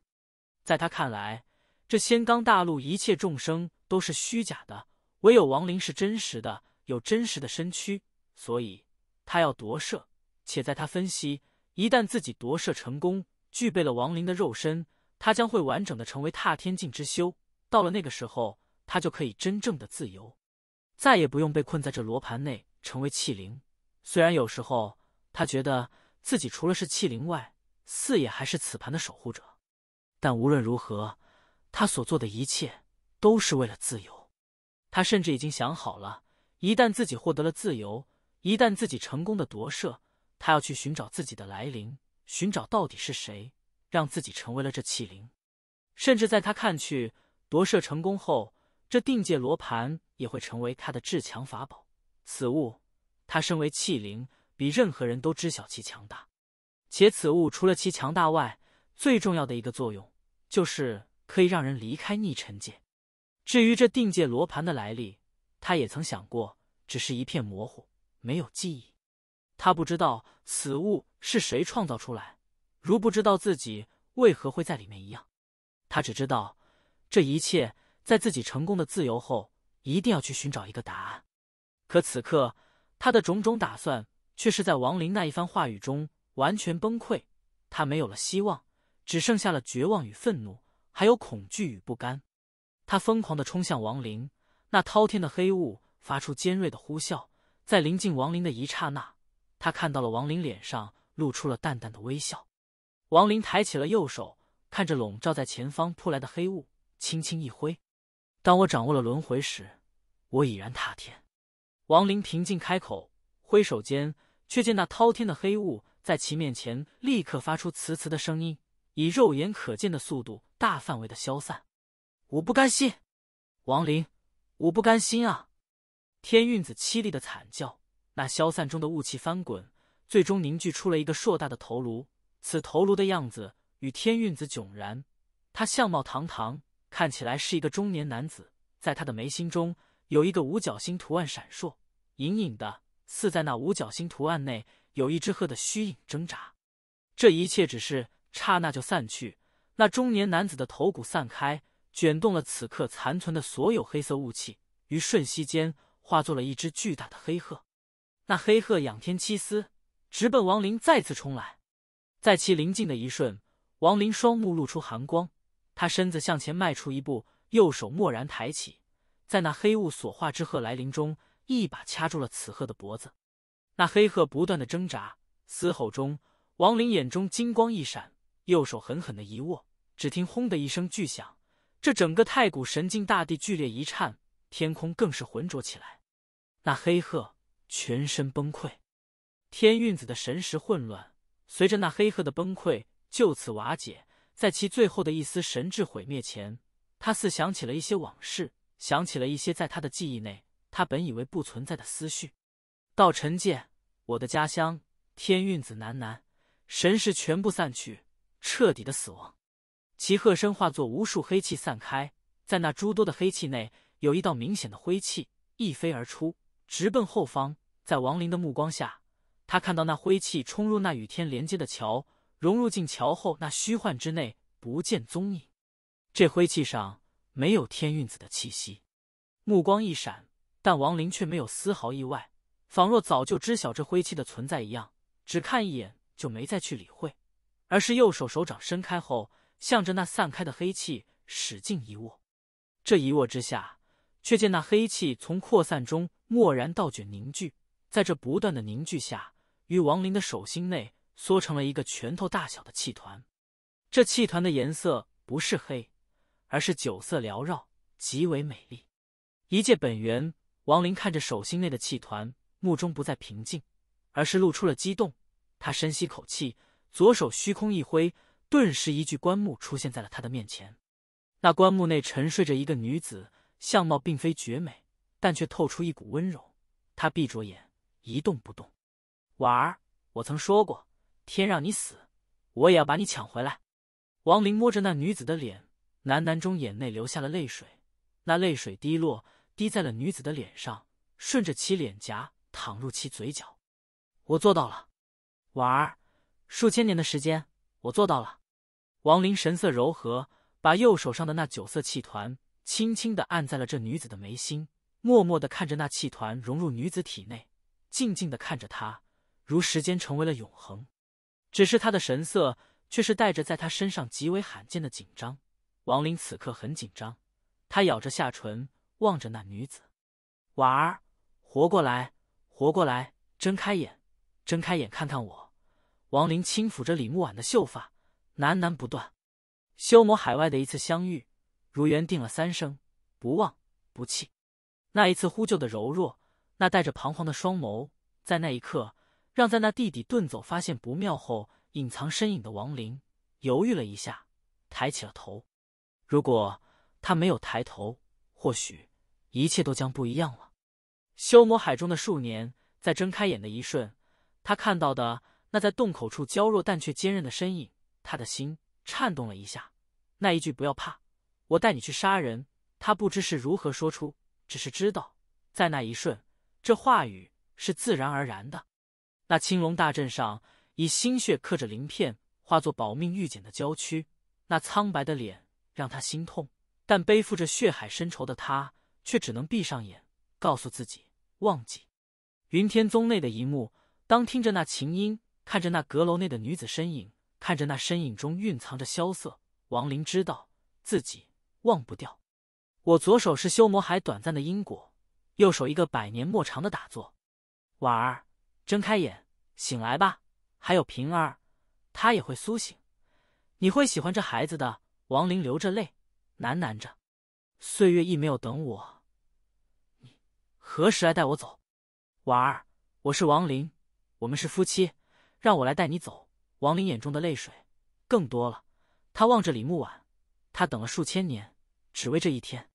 在他看来，这仙罡大陆一切众生都是虚假的，唯有亡灵是真实的，有真实的身躯，所以他要夺舍。且在他分析，一旦自己夺舍成功，具备了亡灵的肉身，他将会完整的成为踏天境之修。到了那个时候，他就可以真正的自由，再也不用被困在这罗盘内成为器灵。虽然有时候他觉得自己除了是器灵外，四野还是此盘的守护者。但无论如何，他所做的一切都是为了自由。他甚至已经想好了，一旦自己获得了自由，一旦自己成功的夺舍，他要去寻找自己的来临，寻找到底是谁让自己成为了这器灵。甚至在他看去，夺舍成功后，这定界罗盘也会成为他的至强法宝。此物，他身为器灵，比任何人都知晓其强大。且此物除了其强大外，最重要的一个作用，就是可以让人离开逆尘界。至于这定界罗盘的来历，他也曾想过，只是一片模糊，没有记忆。他不知道此物是谁创造出来，如不知道自己为何会在里面一样。他只知道，这一切在自己成功的自由后，一定要去寻找一个答案。可此刻，他的种种打算却是在王林那一番话语中完全崩溃。他没有了希望。只剩下了绝望与愤怒，还有恐惧与不甘。他疯狂的冲向王林，那滔天的黑雾发出尖锐的呼啸。在临近王林的一刹那，他看到了王林脸上露出了淡淡的微笑。王林抬起了右手，看着笼罩在前方扑来的黑雾，轻轻一挥。当我掌握了轮回时，我已然踏天。王林平静开口，挥手间，却见那滔天的黑雾在其面前立刻发出“呲呲”的声音。以肉眼可见的速度，大范围的消散。我不甘心，王林，我不甘心啊！天运子凄厉的惨叫，那消散中的雾气翻滚，最终凝聚出了一个硕大的头颅。此头颅的样子与天运子迥然，他相貌堂堂，看起来是一个中年男子。在他的眉心中有一个五角星图案闪烁，隐隐的似在那五角星图案内有一只鹤的虚影挣扎。这一切只是。刹那就散去，那中年男子的头骨散开，卷动了此刻残存的所有黑色雾气，于瞬息间化作了一只巨大的黑鹤。那黑鹤仰天七思，直奔王林再次冲来。在其临近的一瞬，王林双目露出寒光，他身子向前迈出一步，右手蓦然抬起，在那黑雾所化之鹤来临中，一把掐住了此鹤的脖子。那黑鹤不断的挣扎嘶吼中，王林眼中金光一闪。右手狠狠的一握，只听“轰”的一声巨响，这整个太古神境大地剧烈一颤，天空更是浑浊起来。那黑鹤全身崩溃，天运子的神识混乱，随着那黑鹤的崩溃就此瓦解。在其最后的一丝神智毁灭前，他似想起了一些往事，想起了一些在他的记忆内他本以为不存在的思绪。到尘界，我的家乡。天运子喃喃，神识全部散去。彻底的死亡，其鹤身化作无数黑气散开，在那诸多的黑气内，有一道明显的灰气一飞而出，直奔后方。在王林的目光下，他看到那灰气冲入那与天连接的桥，融入进桥后那虚幻之内，不见踪影。这灰气上没有天运子的气息，目光一闪，但王林却没有丝毫意外，仿若早就知晓这灰气的存在一样，只看一眼就没再去理会。而是右手手掌伸开后，向着那散开的黑气使劲一握。这一握之下，却见那黑气从扩散中蓦然倒卷凝聚，在这不断的凝聚下，于王林的手心内缩成了一个拳头大小的气团。这气团的颜色不是黑，而是酒色缭绕，极为美丽。一界本源，王林看着手心内的气团，目中不再平静，而是露出了激动。他深吸口气。左手虚空一挥，顿时一具棺木出现在了他的面前。那棺木内沉睡着一个女子，相貌并非绝美，但却透出一股温柔。她闭着眼，一动不动。婉儿，我曾说过，天让你死，我也要把你抢回来。王林摸着那女子的脸，喃喃中眼内流下了泪水。那泪水滴落，滴在了女子的脸上，顺着其脸颊淌入其嘴角。我做到了，婉儿。数千年的时间，我做到了。王林神色柔和，把右手上的那九色气团轻轻的按在了这女子的眉心，默默的看着那气团融入女子体内，静静的看着她，如时间成为了永恒。只是他的神色却是带着在他身上极为罕见的紧张。王林此刻很紧张，他咬着下唇，望着那女子，婉儿，活过来，活过来，睁开眼，睁开眼，看看我。王林轻抚着李木婉的秀发，喃喃不断。修魔海外的一次相遇，如缘定了三生，不忘不弃。那一次呼救的柔弱，那带着彷徨的双眸，在那一刻，让在那地底遁走发现不妙后隐藏身影的王林犹豫了一下，抬起了头。如果他没有抬头，或许一切都将不一样了。修魔海中的数年，在睁开眼的一瞬，他看到的。那在洞口处娇弱但却坚韧的身影，他的心颤动了一下。那一句“不要怕，我带你去杀人”，他不知是如何说出，只是知道，在那一瞬，这话语是自然而然的。那青龙大阵上，以心血刻着鳞片，化作保命御简的娇躯，那苍白的脸让他心痛。但背负着血海深仇的他，却只能闭上眼，告诉自己忘记。云天宗内的一幕，当听着那琴音。看着那阁楼内的女子身影，看着那身影中蕴藏着萧瑟，王林知道自己忘不掉。我左手是修魔海短暂的因果，右手一个百年莫长的打坐。婉儿，睁开眼，醒来吧。还有平儿，他也会苏醒。你会喜欢这孩子的。王林流着泪喃喃着：“岁月亦没有等我，你何时来带我走？”婉儿，我是王林，我们是夫妻。让我来带你走。王林眼中的泪水更多了。他望着李木婉，他等了数千年，只为这一天。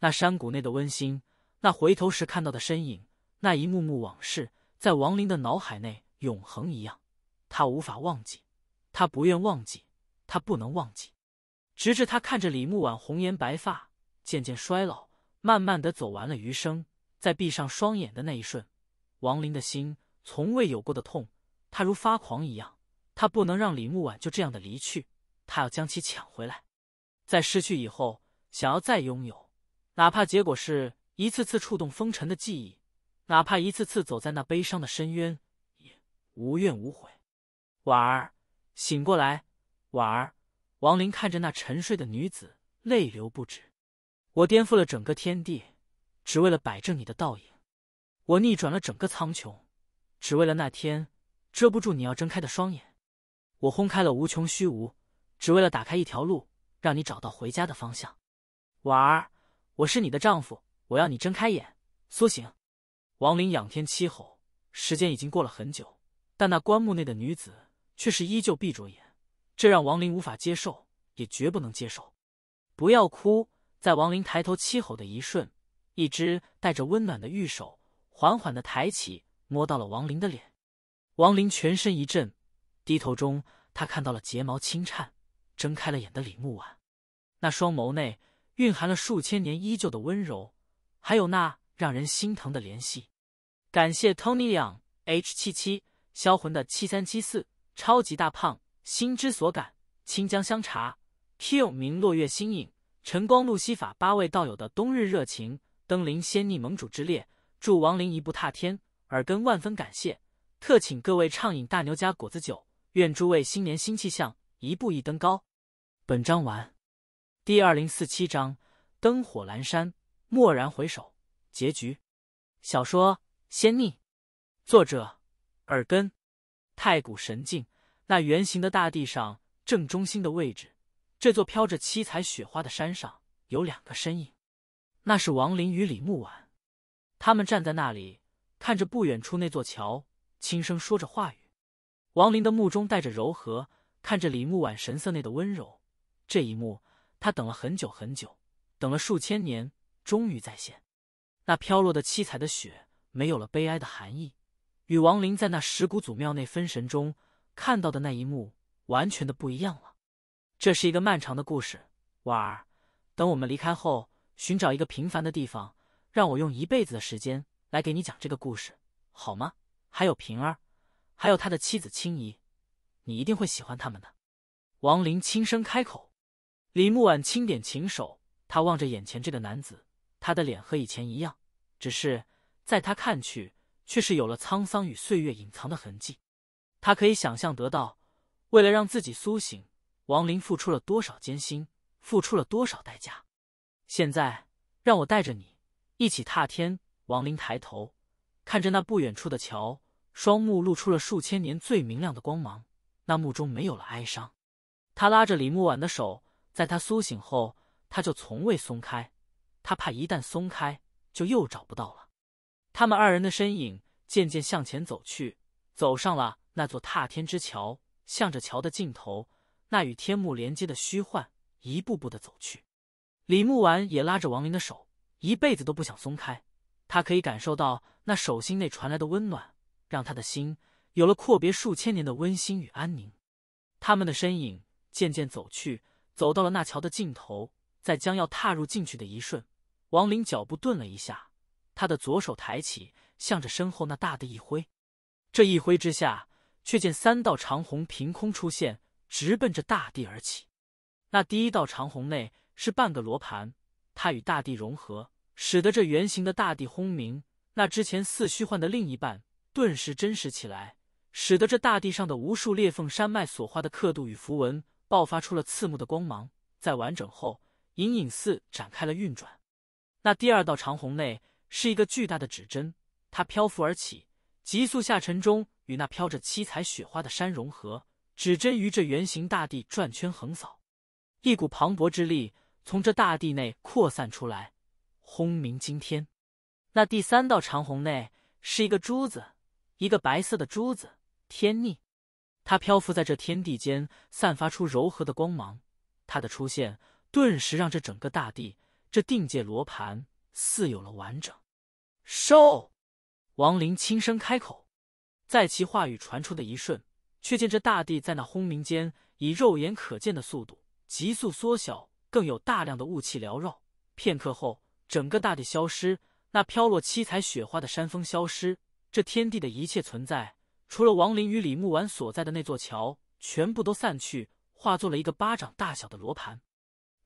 那山谷内的温馨，那回头时看到的身影，那一幕幕往事，在王林的脑海内永恒一样，他无法忘记，他不愿忘记，他不能忘记。直至他看着李木婉红颜白发，渐渐衰老，慢慢的走完了余生，在闭上双眼的那一瞬，王林的心从未有过的痛。他如发狂一样，他不能让李木婉就这样的离去，他要将其抢回来。在失去以后，想要再拥有，哪怕结果是一次次触动风尘的记忆，哪怕一次次走在那悲伤的深渊，也无怨无悔。婉儿，醒过来！婉儿，王林看着那沉睡的女子，泪流不止。我颠覆了整个天地，只为了摆正你的倒影；我逆转了整个苍穹，只为了那天。遮不住你要睁开的双眼，我轰开了无穷虚无，只为了打开一条路，让你找到回家的方向。婉儿，我是你的丈夫，我要你睁开眼，苏醒！王林仰天凄吼。时间已经过了很久，但那棺木内的女子却是依旧闭着眼，这让王林无法接受，也绝不能接受。不要哭！在王林抬头凄吼的一瞬，一只带着温暖的玉手缓缓的抬起，摸到了王林的脸。王林全身一震，低头中，他看到了睫毛轻颤、睁开了眼的李木婉，那双眸内蕴含了数千年依旧的温柔，还有那让人心疼的怜惜。感谢 Tony y o u n g H 七七、销魂的七三七四、超级大胖、心之所感、清江香茶、Q 明落月新影、晨光路西法八位道友的冬日热情，登临仙逆盟主之列，祝王林一步踏天，耳根万分感谢。特请各位畅饮大牛家果子酒，愿诸位新年新气象，一步一登高。本章完。第二零四七章：灯火阑珊，蓦然回首。结局。小说《仙逆》，作者：耳根。太古神境那圆形的大地上，正中心的位置，这座飘着七彩雪花的山上有两个身影，那是王林与李木婉。他们站在那里，看着不远处那座桥。轻声说着话语，王林的目中带着柔和，看着李木婉神色内的温柔。这一幕，他等了很久很久，等了数千年，终于再现。那飘落的七彩的雪，没有了悲哀的含义，与王林在那石谷祖庙内分神中看到的那一幕，完全的不一样了。这是一个漫长的故事，婉儿，等我们离开后，寻找一个平凡的地方，让我用一辈子的时间来给你讲这个故事，好吗？还有平儿，还有他的妻子青怡，你一定会喜欢他们的。王林轻声开口。李慕婉轻点琴手，他望着眼前这个男子，他的脸和以前一样，只是在他看去却是有了沧桑与岁月隐藏的痕迹。他可以想象得到，为了让自己苏醒，王林付出了多少艰辛，付出了多少代价。现在让我带着你一起踏天。王林抬头看着那不远处的桥。双目露出了数千年最明亮的光芒，那目中没有了哀伤。他拉着李木婉的手，在他苏醒后，他就从未松开。他怕一旦松开，就又找不到了。他们二人的身影渐渐向前走去，走上了那座踏天之桥，向着桥的尽头，那与天幕连接的虚幻，一步步的走去。李木婉也拉着王林的手，一辈子都不想松开。他可以感受到那手心内传来的温暖。让他的心有了阔别数千年的温馨与安宁。他们的身影渐渐走去，走到了那桥的尽头，在将要踏入进去的一瞬，王林脚步顿了一下，他的左手抬起，向着身后那大地一挥。这一挥之下，却见三道长虹凭空出现，直奔着大地而起。那第一道长虹内是半个罗盘，它与大地融合，使得这圆形的大地轰鸣。那之前似虚幻的另一半。顿时真实起来，使得这大地上的无数裂缝、山脉所化的刻度与符文爆发出了刺目的光芒。在完整后，隐隐似展开了运转。那第二道长虹内是一个巨大的指针，它漂浮而起，急速下沉中与那飘着七彩雪花的山融合。指针于这圆形大地转圈横扫，一股磅礴之力从这大地内扩散出来，轰鸣惊天。那第三道长虹内是一个珠子。一个白色的珠子，天逆，它漂浮在这天地间，散发出柔和的光芒。它的出现，顿时让这整个大地，这定界罗盘似有了完整。收。王林轻声开口，在其话语传出的一瞬，却见这大地在那轰鸣间，以肉眼可见的速度急速缩小，更有大量的雾气缭绕。片刻后，整个大地消失，那飘落七彩雪花的山峰消失。这天地的一切存在，除了王林与李慕婉所在的那座桥，全部都散去，化作了一个巴掌大小的罗盘。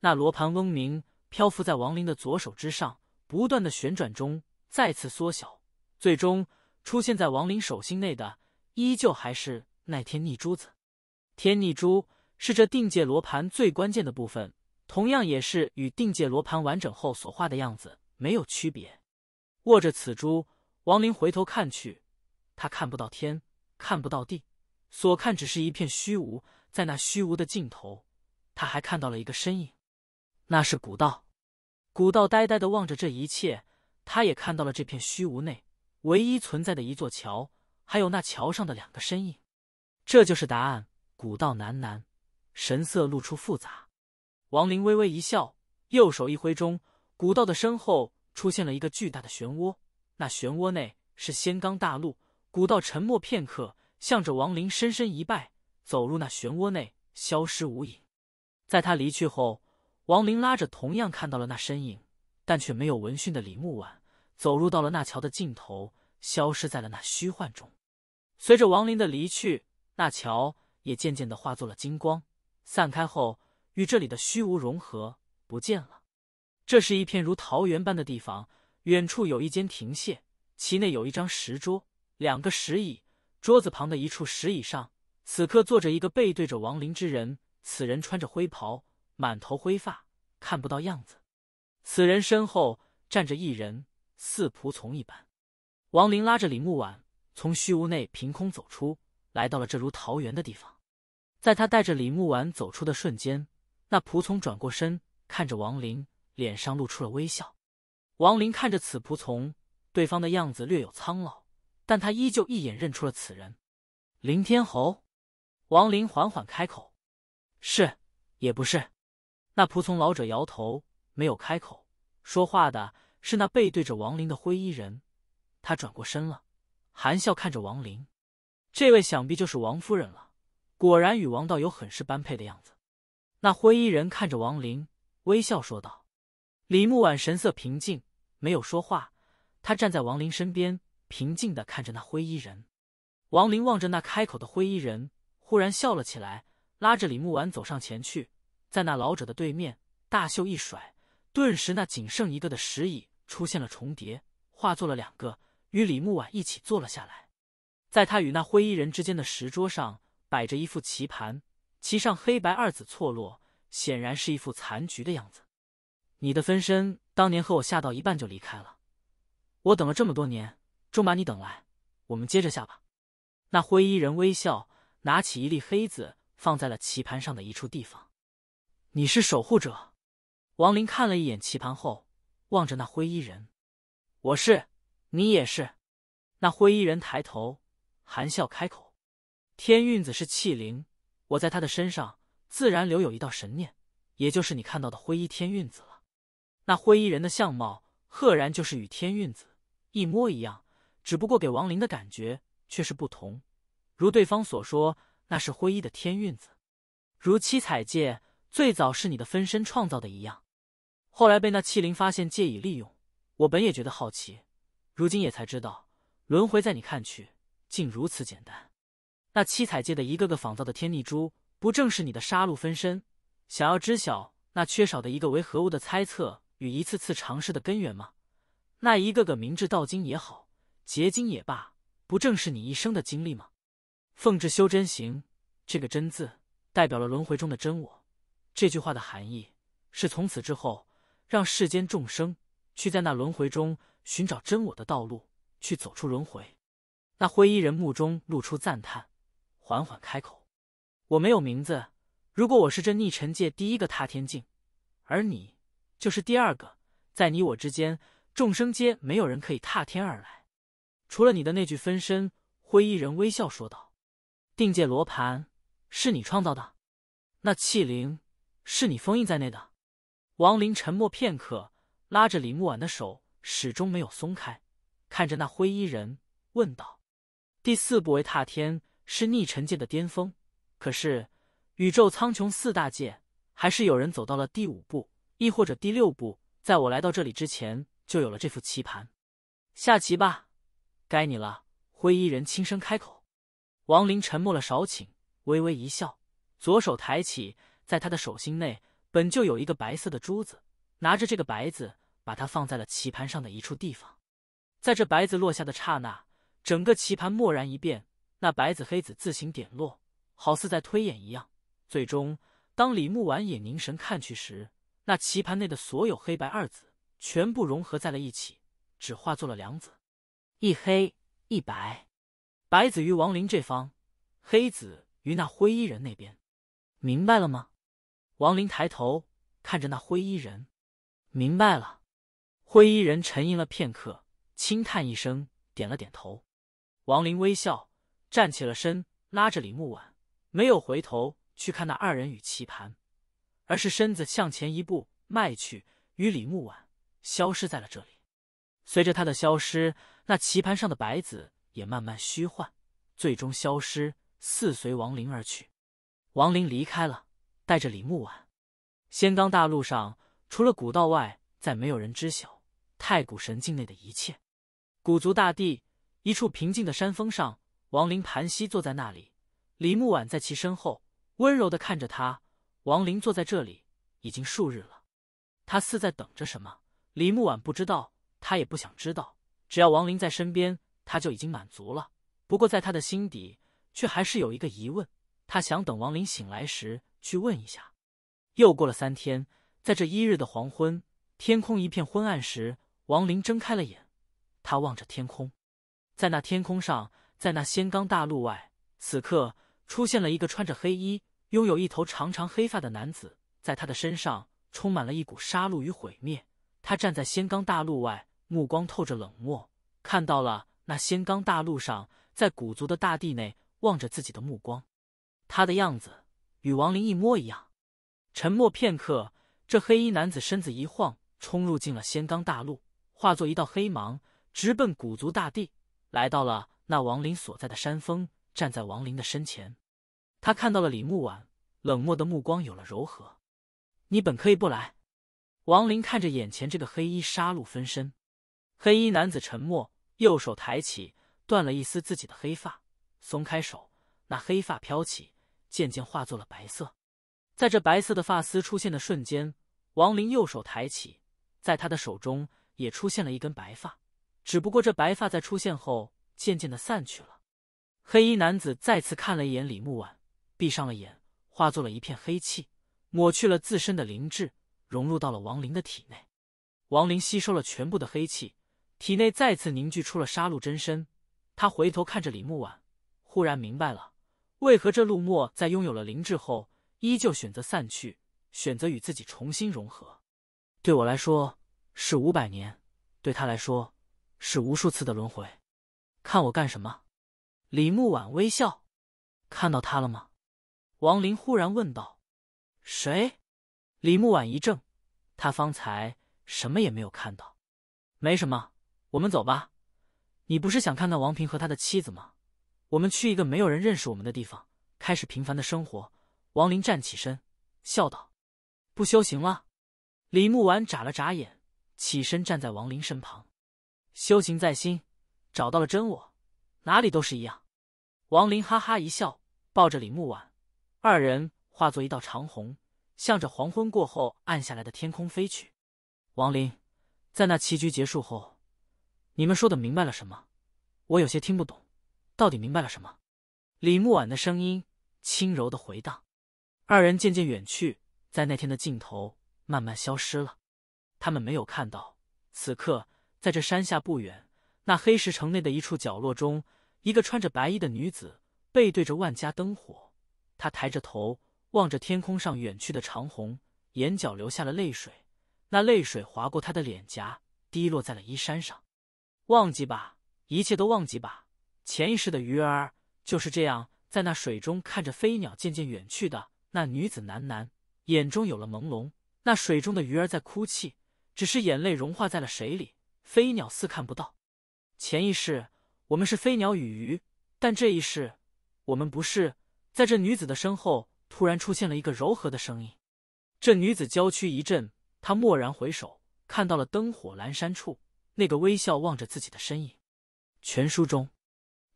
那罗盘嗡鸣，漂浮在王林的左手之上，不断的旋转中，再次缩小，最终出现在王林手心内的，依旧还是那天逆珠子。天逆珠是这定界罗盘最关键的部分，同样也是与定界罗盘完整后所画的样子没有区别。握着此珠。王林回头看去，他看不到天，看不到地，所看只是一片虚无。在那虚无的尽头，他还看到了一个身影，那是古道。古道呆呆的望着这一切，他也看到了这片虚无内唯一存在的一座桥，还有那桥上的两个身影。这就是答案。古道喃喃，神色露出复杂。王林微微一笑，右手一挥中，古道的身后出现了一个巨大的漩涡。那漩涡内是仙罡大陆。古道沉默片刻，向着王林深深一拜，走入那漩涡内，消失无影。在他离去后，王林拉着同样看到了那身影，但却没有闻讯的李木婉，走入到了那桥的尽头，消失在了那虚幻中。随着王林的离去，那桥也渐渐的化作了金光，散开后与这里的虚无融合，不见了。这是一片如桃源般的地方。远处有一间亭榭，其内有一张石桌、两个石椅。桌子旁的一处石椅上，此刻坐着一个背对着王林之人。此人穿着灰袍，满头灰发，看不到样子。此人身后站着一人，似仆从一般。王林拉着李木婉从虚无内凭空走出来到了这如桃源的地方。在他带着李木婉走出的瞬间，那仆从转过身看着王林，脸上露出了微笑。王林看着此仆从，对方的样子略有苍老，但他依旧一眼认出了此人，林天侯。王林缓缓开口：“是，也不是。”那仆从老者摇头，没有开口。说话的是那背对着王林的灰衣人，他转过身了，含笑看着王林：“这位想必就是王夫人了，果然与王道友很是般配的样子。”那灰衣人看着王林，微笑说道：“李木婉神色平静。”没有说话，他站在王林身边，平静的看着那灰衣人。王林望着那开口的灰衣人，忽然笑了起来，拉着李木婉走上前去，在那老者的对面，大袖一甩，顿时那仅剩一个的石椅出现了重叠，化作了两个，与李木婉一起坐了下来。在他与那灰衣人之间的石桌上，摆着一副棋盘，棋上黑白二子错落，显然是一副残局的样子。你的分身。当年和我下到一半就离开了，我等了这么多年，终把你等来，我们接着下吧。那灰衣人微笑，拿起一粒黑子，放在了棋盘上的一处地方。你是守护者，王林看了一眼棋盘后，望着那灰衣人：“我是，你也是。”那灰衣人抬头，含笑开口：“天运子是器灵，我在他的身上自然留有一道神念，也就是你看到的灰衣天运子。”那灰衣人的相貌，赫然就是与天运子一模一样，只不过给王林的感觉却是不同。如对方所说，那是灰衣的天运子，如七彩界最早是你的分身创造的一样，后来被那气灵发现借以利用。我本也觉得好奇，如今也才知道轮回在你看去竟如此简单。那七彩界的一个个仿造的天逆珠，不正是你的杀戮分身？想要知晓那缺少的一个为何物的猜测。与一次次尝试的根源吗？那一个个明志道经也好，结晶也罢，不正是你一生的经历吗？奉旨修真行，这个真字代表了轮回中的真我。这句话的含义是从此之后，让世间众生去在那轮回中寻找真我的道路，去走出轮回。那灰衣人目中露出赞叹，缓缓开口：“我没有名字。如果我是这逆尘界第一个踏天境，而你……”就是第二个，在你我之间，众生皆没有人可以踏天而来，除了你的那具分身。灰衣人微笑说道：“定界罗盘是你创造的，那气灵是你封印在内的。”王林沉默片刻，拉着李木婉的手始终没有松开，看着那灰衣人问道：“第四步为踏天，是逆尘界的巅峰，可是宇宙苍穹四大界，还是有人走到了第五步？”亦或者第六步，在我来到这里之前就有了这副棋盘，下棋吧，该你了。灰衣人轻声开口。王林沉默了少顷，微微一笑，左手抬起，在他的手心内本就有一个白色的珠子，拿着这个白子，把它放在了棋盘上的一处地方。在这白子落下的刹那，整个棋盘蓦然一变，那白子黑子自行点落，好似在推演一样。最终，当李慕婉也凝神看去时。那棋盘内的所有黑白二子全部融合在了一起，只化作了两子，一黑一白。白子于王林这方，黑子于那灰衣人那边。明白了吗？王林抬头看着那灰衣人，明白了。灰衣人沉吟了片刻，轻叹一声，点了点头。王林微笑，站起了身，拉着李木婉，没有回头去看那二人与棋盘。而是身子向前一步迈去，与李木婉消失在了这里。随着他的消失，那棋盘上的白子也慢慢虚幻，最终消失，似随亡灵而去。亡灵离开了，带着李木婉。仙罡大陆上，除了古道外，再没有人知晓太古神境内的一切。古族大地，一处平静的山峰上，亡灵盘膝坐在那里，李木婉在其身后，温柔的看着他。王林坐在这里已经数日了，他似在等着什么。李木婉不知道，他也不想知道。只要王林在身边，他就已经满足了。不过在他的心底，却还是有一个疑问。他想等王林醒来时去问一下。又过了三天，在这一日的黄昏，天空一片昏暗时，王林睁开了眼，他望着天空，在那天空上，在那仙罡大陆外，此刻出现了一个穿着黑衣。拥有一头长长黑发的男子，在他的身上充满了一股杀戮与毁灭。他站在仙罡大陆外，目光透着冷漠，看到了那仙罡大陆上，在古族的大地内望着自己的目光。他的样子与王林一模一样。沉默片刻，这黑衣男子身子一晃，冲入进了仙罡大陆，化作一道黑芒，直奔古族大地，来到了那王林所在的山峰，站在王林的身前。他看到了李木婉冷漠的目光有了柔和。你本可以不来。王林看着眼前这个黑衣杀戮分身，黑衣男子沉默，右手抬起，断了一丝自己的黑发，松开手，那黑发飘起，渐渐化作了白色。在这白色的发丝出现的瞬间，王林右手抬起，在他的手中也出现了一根白发，只不过这白发在出现后渐渐的散去了。黑衣男子再次看了一眼李木婉。闭上了眼，化作了一片黑气，抹去了自身的灵智，融入到了王林的体内。王林吸收了全部的黑气，体内再次凝聚出了杀戮真身。他回头看着李木婉，忽然明白了为何这陆墨在拥有了灵智后，依旧选择散去，选择与自己重新融合。对我来说是五百年，对他来说是无数次的轮回。看我干什么？李木婉微笑，看到他了吗？王林忽然问道：“谁？”李木婉一怔，他方才什么也没有看到，没什么。我们走吧。你不是想看看王平和他的妻子吗？我们去一个没有人认识我们的地方，开始平凡的生活。王林站起身，笑道：“不修行了。”李木婉眨了眨眼，起身站在王林身旁。修行在心，找到了真我，哪里都是一样。王林哈哈一笑，抱着李木婉。二人化作一道长虹，向着黄昏过后暗下来的天空飞去。王林，在那棋局结束后，你们说的明白了什么？我有些听不懂，到底明白了什么？李木婉的声音轻柔的回荡，二人渐渐远去，在那天的尽头慢慢消失了。他们没有看到，此刻在这山下不远，那黑石城内的一处角落中，一个穿着白衣的女子背对着万家灯火。他抬着头望着天空上远去的长虹，眼角流下了泪水，那泪水划过他的脸颊，滴落在了衣衫上。忘记吧，一切都忘记吧。前一世的鱼儿就是这样，在那水中看着飞鸟渐渐远去的那女子喃喃，眼中有了朦胧。那水中的鱼儿在哭泣，只是眼泪融化在了水里，飞鸟似看不到。前一世我们是飞鸟与鱼，但这一世我们不是。在这女子的身后，突然出现了一个柔和的声音。这女子娇躯一震，她蓦然回首，看到了灯火阑珊处那个微笑望着自己的身影。全书中，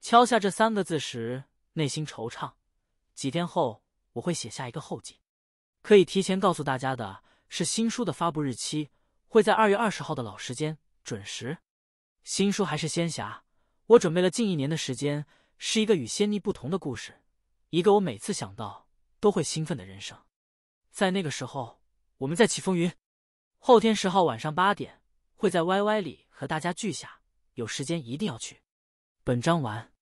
敲下这三个字时，内心惆怅。几天后，我会写下一个后记。可以提前告诉大家的是，新书的发布日期会在二月二十号的老时间准时。新书还是仙侠，我准备了近一年的时间，是一个与仙逆不同的故事。一个我每次想到都会兴奋的人生，在那个时候，我们在起风云。后天十号晚上八点会在 YY 里和大家聚下，有时间一定要去。本章完。